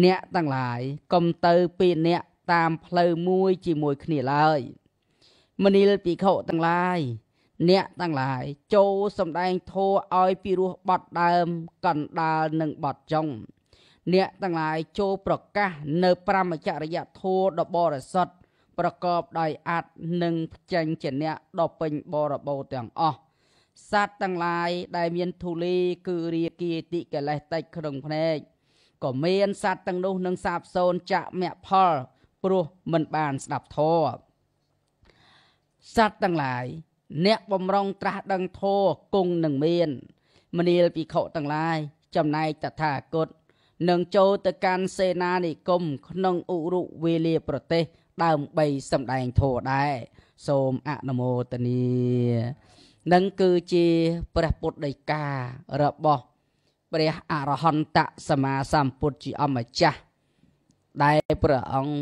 អ្នកទាំងឡាយកុំទៅពីអ្នកតាមផ្លូវមួយជាមួយគ្នាឡើយ មនីលភិក្ខុទាំងឡាយអ្នកទាំងឡាយចូលសំដែងធម៌ឲ្យពិរោះបត់ដើមកណ្ដាលនិងបត់ចុងអ្នកទាំងឡាយចូលប្រកាសនៅប្រមចរិយធម៌ដ៏បរិសុទ្ធប្រកបដោយអត្តនិងផ្ចេញជាអ្នកដ៏ពេញបរិបូរទាំងអស់សត្វទាំងឡាយដែលមានធូលីគឺរាគីតិកិលេសតិចក្នុងភ្នែកក៏មានសត្វទាំងនោះនឹងសាបសូន្យចាក់មគ្គផល ព្រោះមិនបានស្ដាប់ធម៌សត្វទាំងឡាយអ្នកបំរុងត្រាស់ដឹងធម៌គង់នឹងមានមនាលភិក្ខុទាំងឡាយចំណែកតថាគតនឹងចូលទៅកាន់សេនានិគមក្នុងឧរុវេលាប្រទេសដើម្បីសម្ដែងធម៌ដែរសូមអនុមោទនីនឹងគឺជាព្រះពុទ្ធដីការបស់ព្រះអរហន្តសម្មាសម្ពុទ្ធជាអម្ចាស់ដែលព្រះអង្គ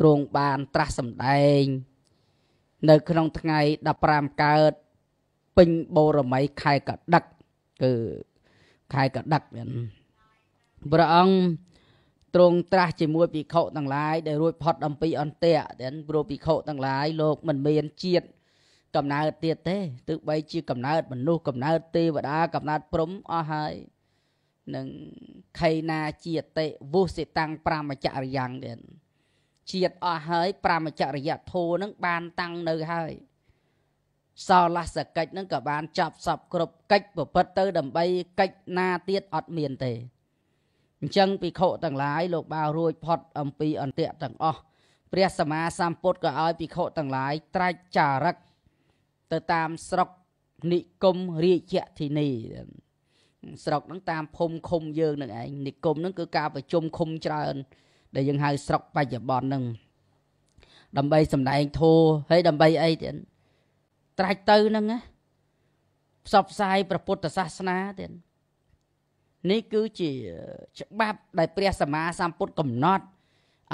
ទ្រង់បានត្រាស់សម្ដែងនៅក្នុងថ្ងៃ15កើតពេញបូរមីខែកដឹក គឺខែកដឹកហ្នឹងព្រះអង្គទ្រង់ត្រាស់ជាមួយភិក្ខុទាំងឡាយដែលរួចផុតអំពីអន្តៈដែលព្រោះភិក្ខុទាំងឡាយលោកមិនមានជាតិកំណើតទៀតទេទោះបីជា កំណើតមនុស្សកំណើត ទេវតាកំណើតព្រំអស់ហើយនឹងខេណាជាតិវុសិតាំងប្រមចរិយ៉ាងទៀតជាតិអស់ហើយ ប្រមចរិយធូនឹងបានតាំងនៅហើយសោលសកិច្ចនឹងក៏បាន ចាប់សពគ្រប់កិច្ចប្រព្រឹត្តទៅ ដើម្បីកិច្ចណាទៀតអត់មានទេអញ្ចឹងភិក្ខុទាំងឡាយលោកបាវរួចផុតអំពី អន្ទាក់ទាំងអស់ព្រះសម្មាសម្ពុទ្ធក៏ឲ្យភិក្ខុទាំងឡាយត្រាច់ចារិកទៅតាមស្រុកនិគមរាជធានីស្រុកហ្នឹងតាមភូមិឃុំយើងនឹងឯងនិគមហ្នឹងគឺការប្រជុំឃុំច្រើន ដែលយើងហៅស្រុកបច្ចុប្បន្នហ្នឹងដើម្បីសម្ដែងធម៌ហើយដើម្បីអីទៀតត្រាច់ទៅហ្នឹងណាផ្សព្វផ្សាយព្រះពុទ្ធសាសនាទៀតនេះគឺជាច្បាប់ដែលព្រះសម្មាសម្ពុទ្ធកំណត់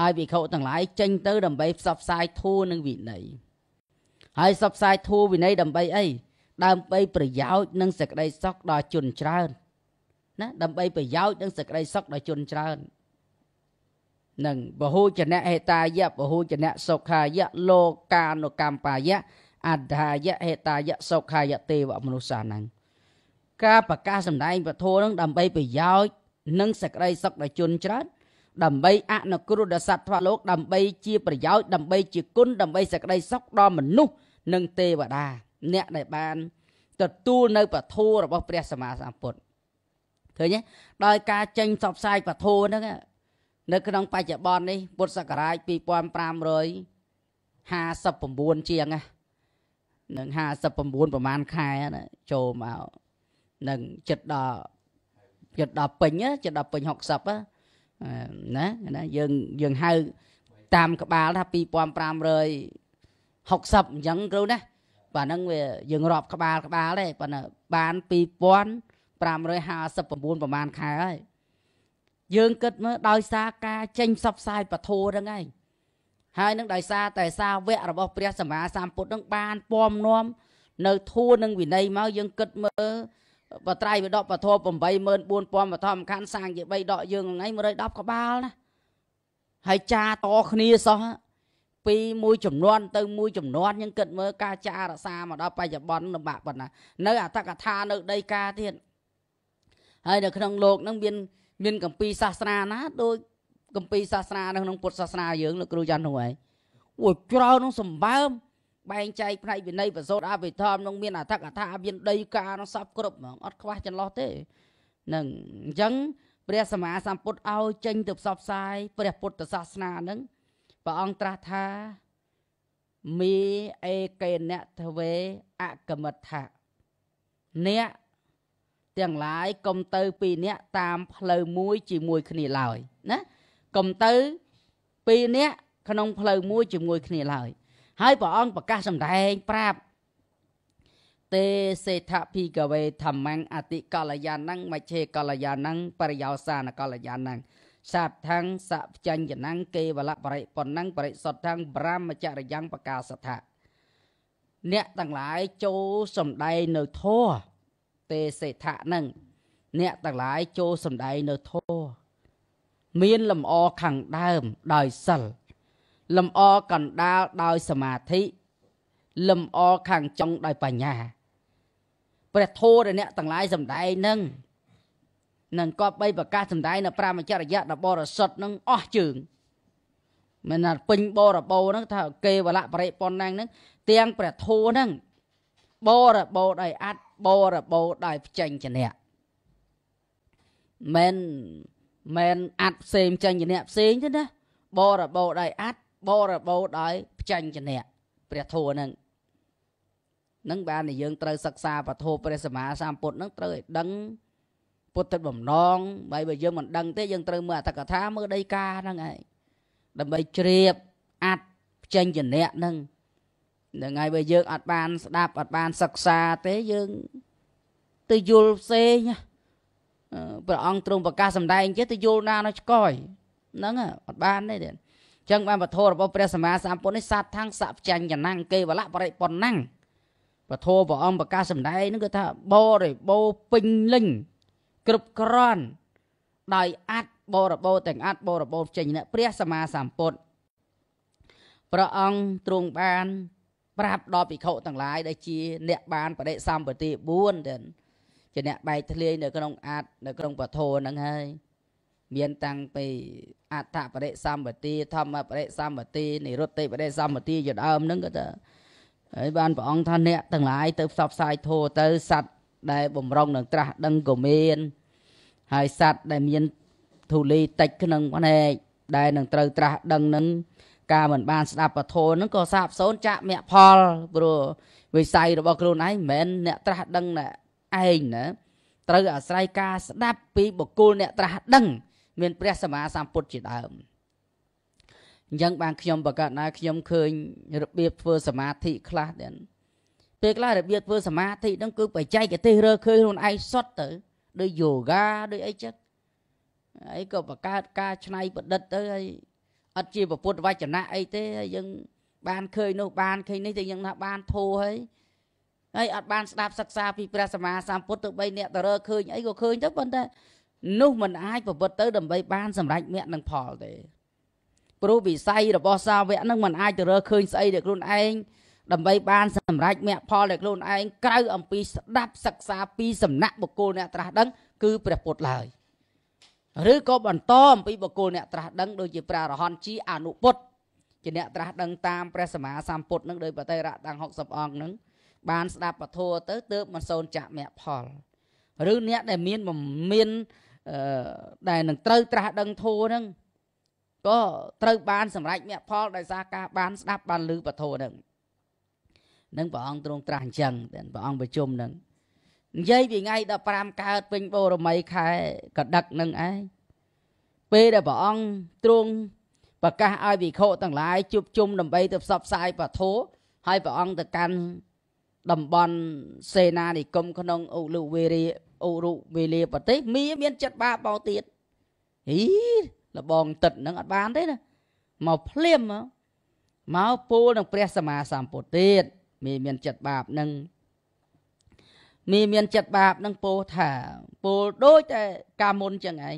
ឲ្យវិខុទាំងឡាយ ចេញទៅដើម្បីផ្សព្វផ្សាយធម៌និងវិន័យហើយផ្សព្វផ្សាយធម៌វិន័យដើម្បីអី ដើម្បីប្រយោជន៍និងសេចក្តីសុខដល់ជនច្រើនណាដើម្បីប្រយោជន៍និងសេចក្តីសុខដល់ជនច្រើននឹងពហុចនៈហេតាយៈពហុចនៈសុខាយៈលោកានុកម្មបាយៈអដ្ឋាយៈហេតាយៈសុខាយៈទេវមនុស្សសានឹងការប្រកាសសម្ដែងពធនឹងដើម្បីប្រយោជន៍និងសក្តិសុខដល់ជនច្រើនដើម្បីអនុគ្រោះដល់សត្វថ្វាលោកដើម្បីជាប្រយោជន៍ដើម្បីជាគុណដើម្បីសក្តិសុខដល់មនុស្សនិង ទេវតាអ្នកដែលបានទទួលនៅពធរបស់ព្រះ សម្មាសម្ពុទ្ធឃើញទេដោយការចេញផ្សព្វផ្សាយពធហ្នឹងនៅ ក្នុងបច្ចុប្បន្ននេះពុទ្ធសករាជ2559ជាងហ្នឹង59ប្រហែលខែចូលមកនឹងចិត្តដល់ចិត្តដល់ពេញចិត្តដល់ពេញ60ណាណាយើងយើងហៅតាមក្បាលថា2560អញ្ចឹងគ្រូណាបាទហ្នឹងវាយើងរាប់ក្បាលក្បាលទេប៉ុន្តែបាន2559ប្រហែលខែហើយ យើងគិតមើលដោយសារការចេញផ្សព្វផ្សាយពធហ្នឹងឯងហើយនឹងដោយសារតែសាវករបស់ព្រះសម្មាសម្ពុទ្ធនឹងបានពំនាំនៅធัวនឹងវិន័យមកយើងគិតមើលបត្រៃបដកពធ84000បឋមខណ្ឌសាងជា3ដកយើងថ្ងៃ110ក្បាលណាហើយចាតគ្នាសោះពីមួយចំនួនទៅមួយចំនួនយើងគិតមើលការចារសាមកដល់បច្ចុប្បន្នលំបាកប៉ុណ្ណា នៅអតកថានៅដីកាទៀតហើយនៅក្នុងលោកនឹងមានមានកម្ពីសាសនាណាដូចកម្ពីសាសនានៅក្នុងពុទ្ធសាសនាយើងលោកគ្រូចាន់នោះហើយអូច្រើននឹងសម្បើមបែងចែកផ្នែកវិន័យបសូតអភិធម្មនឹងមានអត្ថកថាមានដីកានឹងសពគ្រប់ហ្មងអត់ខ្វះចន្លោះទេនឹងអញ្ចឹងព្រះសម្មាសម្ពុទ្ធឲ្យចេញទៅផ្សព្វផ្សាយព្រះពុទ្ធសាសនានឹងព្រះអង្គត្រាស់ថាមីអេកេណៈទវេអកមិដ្ឋៈអ្នកទាំងឡាយកុំទៅពីរអ្នក តាមផ្លូវមួយ ជាមួយគ្នាឡើយណាកុំទៅពីរអ្នកក្នុងផ្លូវមួយជាមួយគ្នាឡើយហើយព្រះអង្គប្រកាសសម្ដែងប្រាប់ទេសេដ្ឋភិកវេធម្មងអតិកលយាណੰមជ្ឈេកលយាណੰបរិយោសានកលយាណੰសាបថੰសព្យញ្ញណੰកេវលបរិប៉ុណ្ណੰបរិសុទ្ធថੰប្រមចរិយ៉ាងបកាសថាអ្នកទាំងឡាយចូលសំដែងនៅធរទេសេដ្ឋៈនឹងអ្នកទាំងឡាយចូលសំដែងនៅធរមានលំអខាងដើមដោយសិល្បលំអកណ្ដាលដោយសមាធិលំអខាងចុងដោយបញ្ញាព្រះធម៌ដែលអ្នកទាំងឡាយសំដែងនឹងនឹងក៏បីប្រកាសសំដែងនៅប្រាមចរិយៈដបរសុទ្ធនឹងអស់ជើងមិនថាពេញបរបោហ្នឹងថាគេវលៈបរិប៉ុណ្ណាហ្នឹងទាំងព្រះធម៌ហ្នឹងបរបោដោយអត្តបរបោដោយផ្ចេញចនៈមិនមិនអត្តផ្សេងចេញចនៈផ្សេងទេណាបរបោដោយអត្តបរិបូរដោយផ្ចញ្ញៈព្រះធម៌ហ្នឹងនឹងបានយើងត្រូវសិក្សាពធព្រះសម្មាសម្ពុទ្ធនឹងត្រូវឲ្យដឹង ពុទ្ធិបំណងបើបើយើងមិនដឹងទេយើងត្រូវមើលអត្ថកថាមើលដីកាហ្នឹងឯងដើម្បីជ្រាបអាចផ្ចេញជំនះហ្នឹងហ្នឹងហើយបើយើងអត់បាន ស្ដាប់អត់បានសិក្សាទេយើងទៅយល់ផ្សេងព្រះអង្គទ្រង់ប្រកាសសម្ដែងចេះទៅយល់ណានោះឆ្កយហ្នឹងអត់បានទេចឹងបានពធរបស់ព្រះសម្មាសម្ពុទ្ធនេះសាថាំងសព្ចាញ់ចណੰគេវលៈបរិបុណ្ណੰពធព្រះអង្គប្រកាសសម្ដែងនឹងគឺថាបរិបោពេញលិញគ្រប់គ្រាន់ដោយអាចបរិបោទាំងអាចបរិបោចេញអ្នកព្រះសម្មាសម្ពុទ្ធព្រះអង្គទ្រង់បាន ប្រាប់ដល់ភិក្ខុទាំងឡាយដែលជា អ្នកបានបដិសម្ពតិ4ទៅជាអ្នកបែកធ្លាយនៅក្នុងអាចនៅក្នុងពធហ្នឹងហើយមានតាំងពីអត្តបរិសម្បទាធម្មបរិសម្បទានិរុត្តិបរិសម្បទាជាដើមហ្នឹងក៏ទៅហើយបានព្រះអង្គថាអ្នកទាំងឡាយទៅផ្សព្វផ្សាយធម៌ទៅសัตว์ដែល បំរុងនឹងត្រាស់ដឹងក៏មាន ហើយសัตว์ដែលមានធូលីតិចក្នុងភ្នែកដែលនឹងត្រូវត្រាស់ដឹងនឹងការមិនបានស្ដាប់ពធនឹងក៏សាបសូន្យចាក់មគ្គផលព្រោះវិស័យរបស់ខ្លួនឯងមិនមែនអ្នកត្រាស់ដឹងតែឯងណាត្រូវអាស្រ័យការស្ដាប់ពីបុគ្គលអ្នកត្រាស់ដឹងមានព្រះសម្មាសម្ពុទ្ធជាដើមអញ្ចឹងបានខ្ញុំប្រកាសណាខ្ញុំ ឃើញរបៀបធ្វើសមាធិខ្លះដែរពេលខ្លះរបៀបធ្វើសមាធិហ្នឹងគឺបច្ចេកទេសរើឃើញខ្លួនឯងសុទ្ធទៅដូចយូហ្គាដូចអីចឹងហើយក៏បង្កើតការច្នៃប្រឌិតទៅហើយអត់ជាពុទ្ធវចនៈអីទេហើយយើងបានឃើញនោះបានឃើញនេះតែយើងថាបានធូរហើយហើយអត់បានស្ដាប់សិក្សាពីព្រះសម្មាសម្ពុទ្ធទៅបីអ្នកតរើឃើញអីក៏ឃើញទៅប៉ុន្តែនោះមិនអាចប្រព្រឹត្តទៅដើម្បីបានសម្រេចមគ្គនិងផលទេព្រោះវិស័យរបស់សាវកនឹងមិនអាចទៅរើឃើញស្អីដែលខ្លួនឯងដើម្បីបាន សម្រេចមគ្គផលដែលខ្លួនឯងក្រៅអំពីស្ដាប់សិក្សាពីសំណាក់បុគ្គលអ្នកត្រាស់ដឹងគឺព្រះពុទ្ធឡើយឬក៏បន្តអំពីបុគ្គលអ្នកត្រាស់ដឹងដូចជាព្រះរហន្តជាអនុពុទ្ធជាអ្នកត្រាស់ដឹងតាមព្រះសម្មាសម្ពុទ្ធនឹងដោយបតិរៈតាំង60អង្គនឹងបានស្ដាប់ពធទៅទើបមិនសូនចាក់មគ្គផលឬអ្នកដែលមានមានដែលនឹងត្រូវត្រាស់ដឹងធម៌ហ្នឹងក៏ត្រូវបានសម្រេចមគ្គផលដោយសារការបានស្ដាប់បានឮពធហ្នឹងនឹងព្រះអង្គទ្រង់ត្រាស់អញ្ចឹងព្រះអង្គប្រជុំហ្នឹងនិយាយពីថ្ងៃ15កើតពេញបូរមីខែកដឹកនឹងឯងពេលដែលព្រះអង្គទ្រង់ប្រកាសឲ្យវិខុទាំងឡាយជួបជុំដើម្បីទៅផ្សព្វផ្សាយពធហើយព្រះអង្គទៅកាន់តំបន់សេនានិគមក្នុងអូលូវេរីអូរូបវេលាប្រទេសមីមានចិត្តបាបោទៀតអីលបងទឹកនឹងអត់បានទេណាមកភ្លាមមកពូលនឹងព្រះសម្មាសម្ពុទ្ធទៀតមីមានចិត្តបាបនឹងមីមានចិត្តបាបនឹងពោថាពោលដូចតែកាមុនចឹងឯង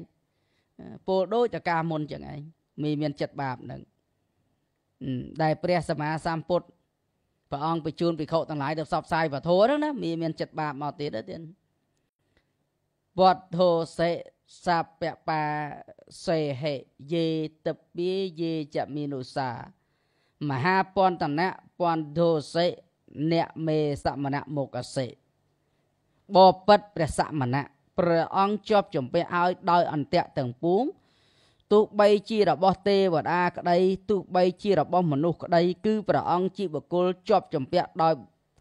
ពោលដូចតែកាមុនចឹងឯងមីមានចិត្តបាបនឹងដែលព្រះសម្មាសម្ពុទ្ធព្រះអង្គបញ្ជូនភិក្ខុទាំងឡាយទៅផ្សព្វផ្សាយវធម៌ហ្នឹងណាមីមានចិត្តបាបមកទៀតទេទៀតវទ្ធោសេសាពបាសេហេយេតពាយេចមីនុសា មហាពន្តនៈពន្ធោសេអ្នកមេសមណៈមុខសេបបិទ្ធព្រះសមណៈព្រះអង្គជាប់ជំពះឲ្យដោយអន្តៈទាំងពួងទូបីជារបស់ទេវតាក្តីទូបីជារបស់មនុស្សក្តីគឺព្រះអង្គជាបុគ្គលជាប់ជំពះដោយ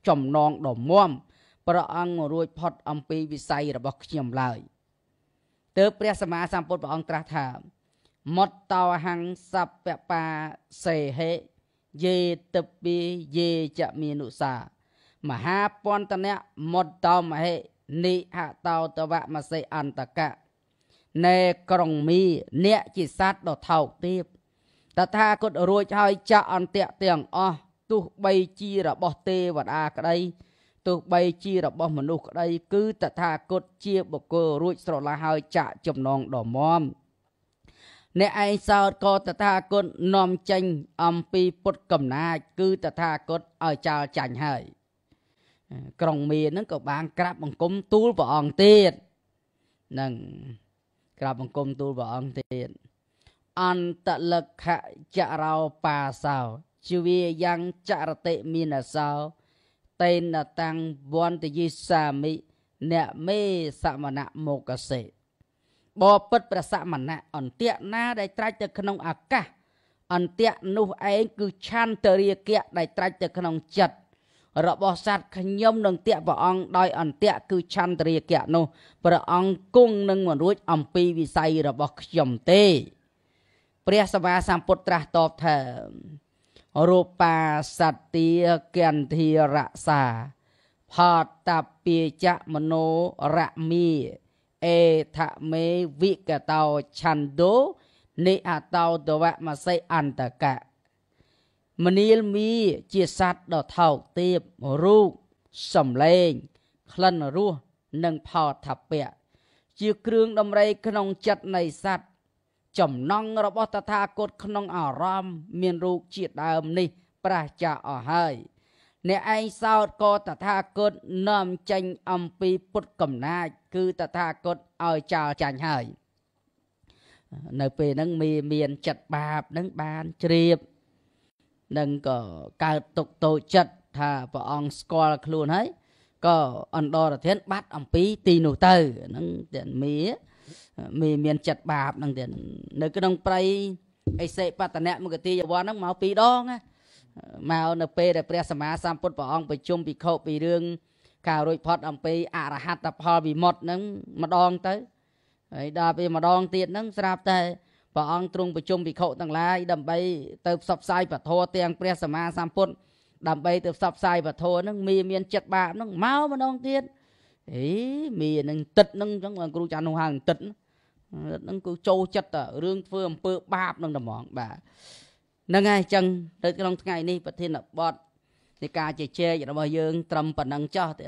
ចំណងដ៏មមព្រះអង្គរួចផុតអំពីវិស័យរបស់ខ្ញុំឡើយទើបព្រះសម្មាសម្ពុទ្ធព្រះអង្គត្រាស់ថាមតតោហង្សពបាសេហេ យេតពីយេចមានុសា មហាពន្តនៈមតតមហេនិហតោតវមសេអន្តកៈណែក្រុងមីអ្នកជាសត្វដ៏ថោកទាបតថាគតរួចហើយចាក់អន្តៈទាំងអស់ទោះបីជារបស់ទេវតាក្តីទោះបីជារបស់មនុស្សក្តីគឺតថាគតជាបុគ្គលរួចស្រឡះហើយចាក់ចំណងដ៏មមអ្នកឯងសោតក៏តថាគតនាំចេញអំពីពុតកំណាចគឺតថាគតឲ្យចាល់ចាញ់ហើយក្រុងមានហ្នឹងក៏បានក្រាបបង្គំទូលព្រះអង្គទៀតនឹងក្រាបបង្គំទូលព្រះអង្គទៀតអន្តលក្ខចរោបាសោជីវាយ៉ាងចរតិមានសោតេនតាំងវន្តយិសាមិអ្នកមេសមណៈមកសេបពិតព្រះសមណៈអន្តៈណាដែលត្រាច់ទៅក្នុងអាកាស អន្តៈនោះឯងគឺឆន្ទរាគៈដែលត្រាច់ទៅក្នុងចិត្តរបស់សត្វខ្ញុំនឹងតាក់ព្រះអង្គដោយអន្តៈគឺឆន្ទរាគៈនោះព្រះអង្គគង់នឹងមិនរួចអំពីវិស័យរបស់ខ្ញុំទេព្រះសវាសម្ពុទ្ធត្រាស់តបថារូបាសត្ទាគន្ធារក្សា ផតពាចមโนរមីអេថមេវិកតោឆន្ទោនិអតោទវមសិអន្តកៈមនីលមីជាសត្វដ៏ថោកទាបរូបសំលេងក្លិនរសនិងផតថពៈជាគ្រឿងដំរីក្នុងចិត្តនៃសត្វចំណងរបស់តថាគតក្នុងអារម្មណ៍មានរូបជាដើមនេះប្រះចាអស់ហើយ អ្នកឯងសោតក៏តថាគតនាំចេញអំពីពុតកំណាចគឺតថាគតឲ្យចោលចាញ់ហើយនៅពេលហ្នឹងមីមានចិត្តបាបនឹងបានជ្រាបនឹងក៏កើតទុកតូចចិត្តថាព្រះអង្គស្គាល់ខ្លួនហើយក៏អន្តរធានបាត់អំពីទីនោះទៅហ្នឹងទាំងមីមានមានចិត្តបាបហ្នឹងទៀតនៅក្នុងព្រៃអេសេបតនៈមកទីយវ័នហ្នឹងមកពីរដងមកនៅ ពេលដែលព្រះសម្មាសម្ពុទ្ធព្រះអង្គប្រជុំពិខុពីរឿងការរួចផុតអំពីអរហត្តផលវិមុតហ្នឹងម្ដងទៅហើយដល់ពេលម្ដងទៀតហ្នឹងស្រាប់តែព្រះអង្គទ្រង់ប្រជុំភិក្ខុទាំងឡាយដើម្បីទៅផ្សព្វផ្សាយពធទាំងព្រះសម្មាសម្ពុទ្ធដើម្បីទៅផ្សព្វផ្សាយពធហ្នឹងមានមានចិត្តបាបហ្នឹងមកម្ដងទៀតអេមាននឹងទឹកហ្នឹងអញ្ចឹងគ្រូចាស់នោះហៅទឹកហ្នឹងរដ្ឋនឹងគឺចូលចិត្តតែរឿងធ្វើអំពើបាបនឹងតែហ្មងបាទហ្នឹងហើយអញ្ចឹងនៅក្នុងថ្ងៃនេះប្រធានបទនៃការជជែករបស់យើងត្រឹមប៉ុណ្ណឹងចោះទេ